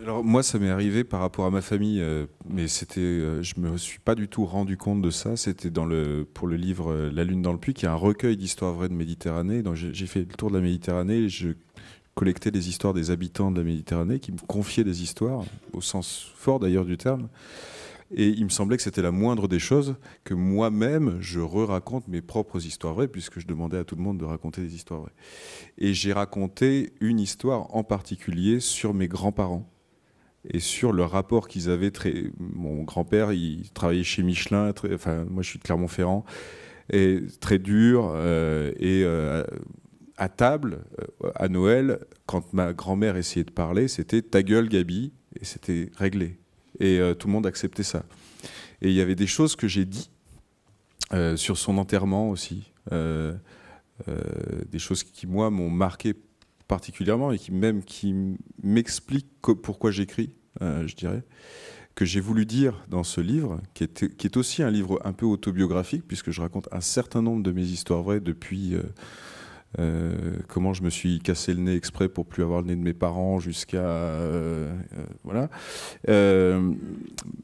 alors moi, ça m'est arrivé par rapport à ma famille, euh, mais c'était, euh, je me suis pas du tout rendu compte de ça. C'était dans le pour le livre euh, La Lune dans le puits, qui est un recueil d'histoires vraies de Méditerranée. Donc j'ai fait le tour de la Méditerranée, je collectais des histoires des habitants de la Méditerranée qui me confiaient des histoires au sens fort d'ailleurs du terme. Et il me semblait que c'était la moindre des choses que moi-même, je re-raconte mes propres histoires vraies, puisque je demandais à tout le monde de raconter des histoires vraies. Et j'ai raconté une histoire en particulier sur mes grands-parents et sur le rapport qu'ils avaient. Mon grand-père, il travaillait chez Michelin, enfin, moi je suis de Clermont-Ferrand, et très dur, euh, et euh, à table, euh, à Noël, quand ma grand-mère essayait de parler, c'était ta gueule, Gabi, et c'était réglé. Et euh, tout le monde acceptait ça. Et il y avait des choses que j'ai dit euh, sur son enterrement aussi. Euh, des choses qui, moi, m'ont marqué particulièrement et qui même qui m'explique pourquoi j'écris, je dirais, que j'ai voulu dire dans ce livre, qui est, qui est aussi un livre un peu autobiographique, puisque je raconte un certain nombre de mes histoires vraies depuis, euh, comment je me suis cassé le nez exprès pour plus avoir le nez de mes parents jusqu'à euh, euh, voilà.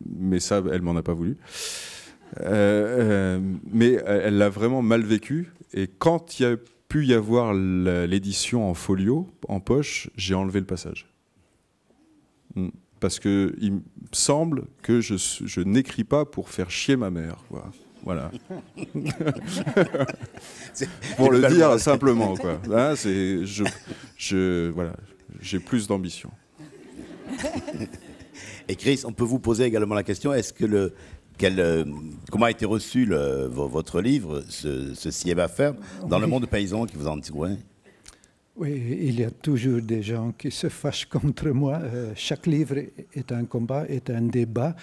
mais ça, elle m'en a pas voulu. mais elle l'a vraiment mal vécu. Et quand il y a pu y avoir l'édition en folio, en poche, j'ai enlevé le passage. Hmm. Parce que il me semble que je, je n'écris pas pour faire chier ma mère. Voilà. Voilà. Pour le dire simplement, quoi. Hein, c'est je, je voilà, j'ai plus d'ambition. Et Chris, on peut vous poser également la question est-ce que le quel, euh, comment a été reçu le, votre livre, ce, ce ma ferme, dans le monde paysan qui vous entoure oui, il y a toujours des gens qui se fâchent contre moi. Euh, chaque livre est un combat, est un débat.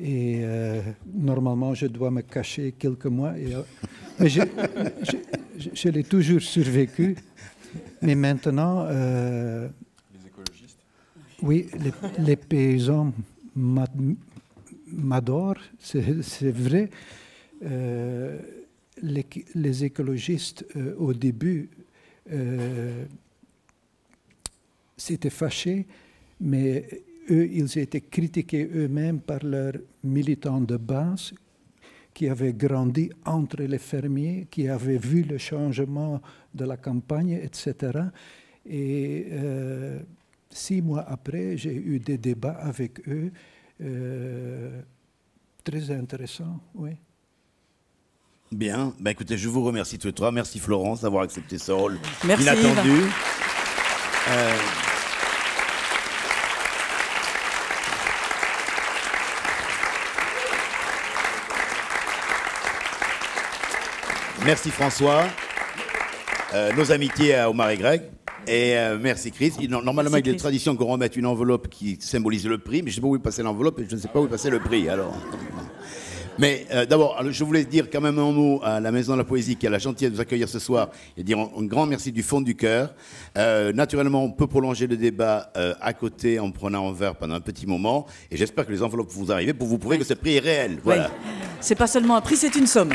Et euh, normalement, je dois me cacher quelques mois. Et, euh, mais je, l'ai toujours survécu. Mais maintenant. Euh, les écologistes Oui, les, paysans m'adorent, c'est vrai. Les, les, écologistes, au début, s'étaient fâchés, mais eux, ils étaient critiqués eux-mêmes par leurs militants de base qui avaient grandi entre les fermiers, qui avaient vu le changement de la campagne, etc. Et euh, six mois après, j'ai eu des débats avec eux, euh, très intéressant, oui. Bien, bah, écoutez, je vous remercie tous les trois. Merci Florence d'avoir accepté ce rôle Merci, inattendu. Euh, Merci François. Euh, nos amitiés à Omar et Greg. Et euh, merci Chris. normalement, il y a des traditions qu'on remette une enveloppe qui symbolise le prix, mais je ne sais pas où est l'enveloppe et je ne sais pas où passer le prix. Alors. Mais euh, d'abord, je voulais dire quand même un mot à la Maison de la Poésie qui a la gentillesse de nous accueillir ce soir et dire un, grand merci du fond du cœur. naturellement, on peut prolonger le débat à côté en prenant un verre pendant un petit moment et j'espère que les enveloppes vous arriver pour vous prouver que ce prix est réel. Voilà. C'est pas seulement un prix, c'est une somme.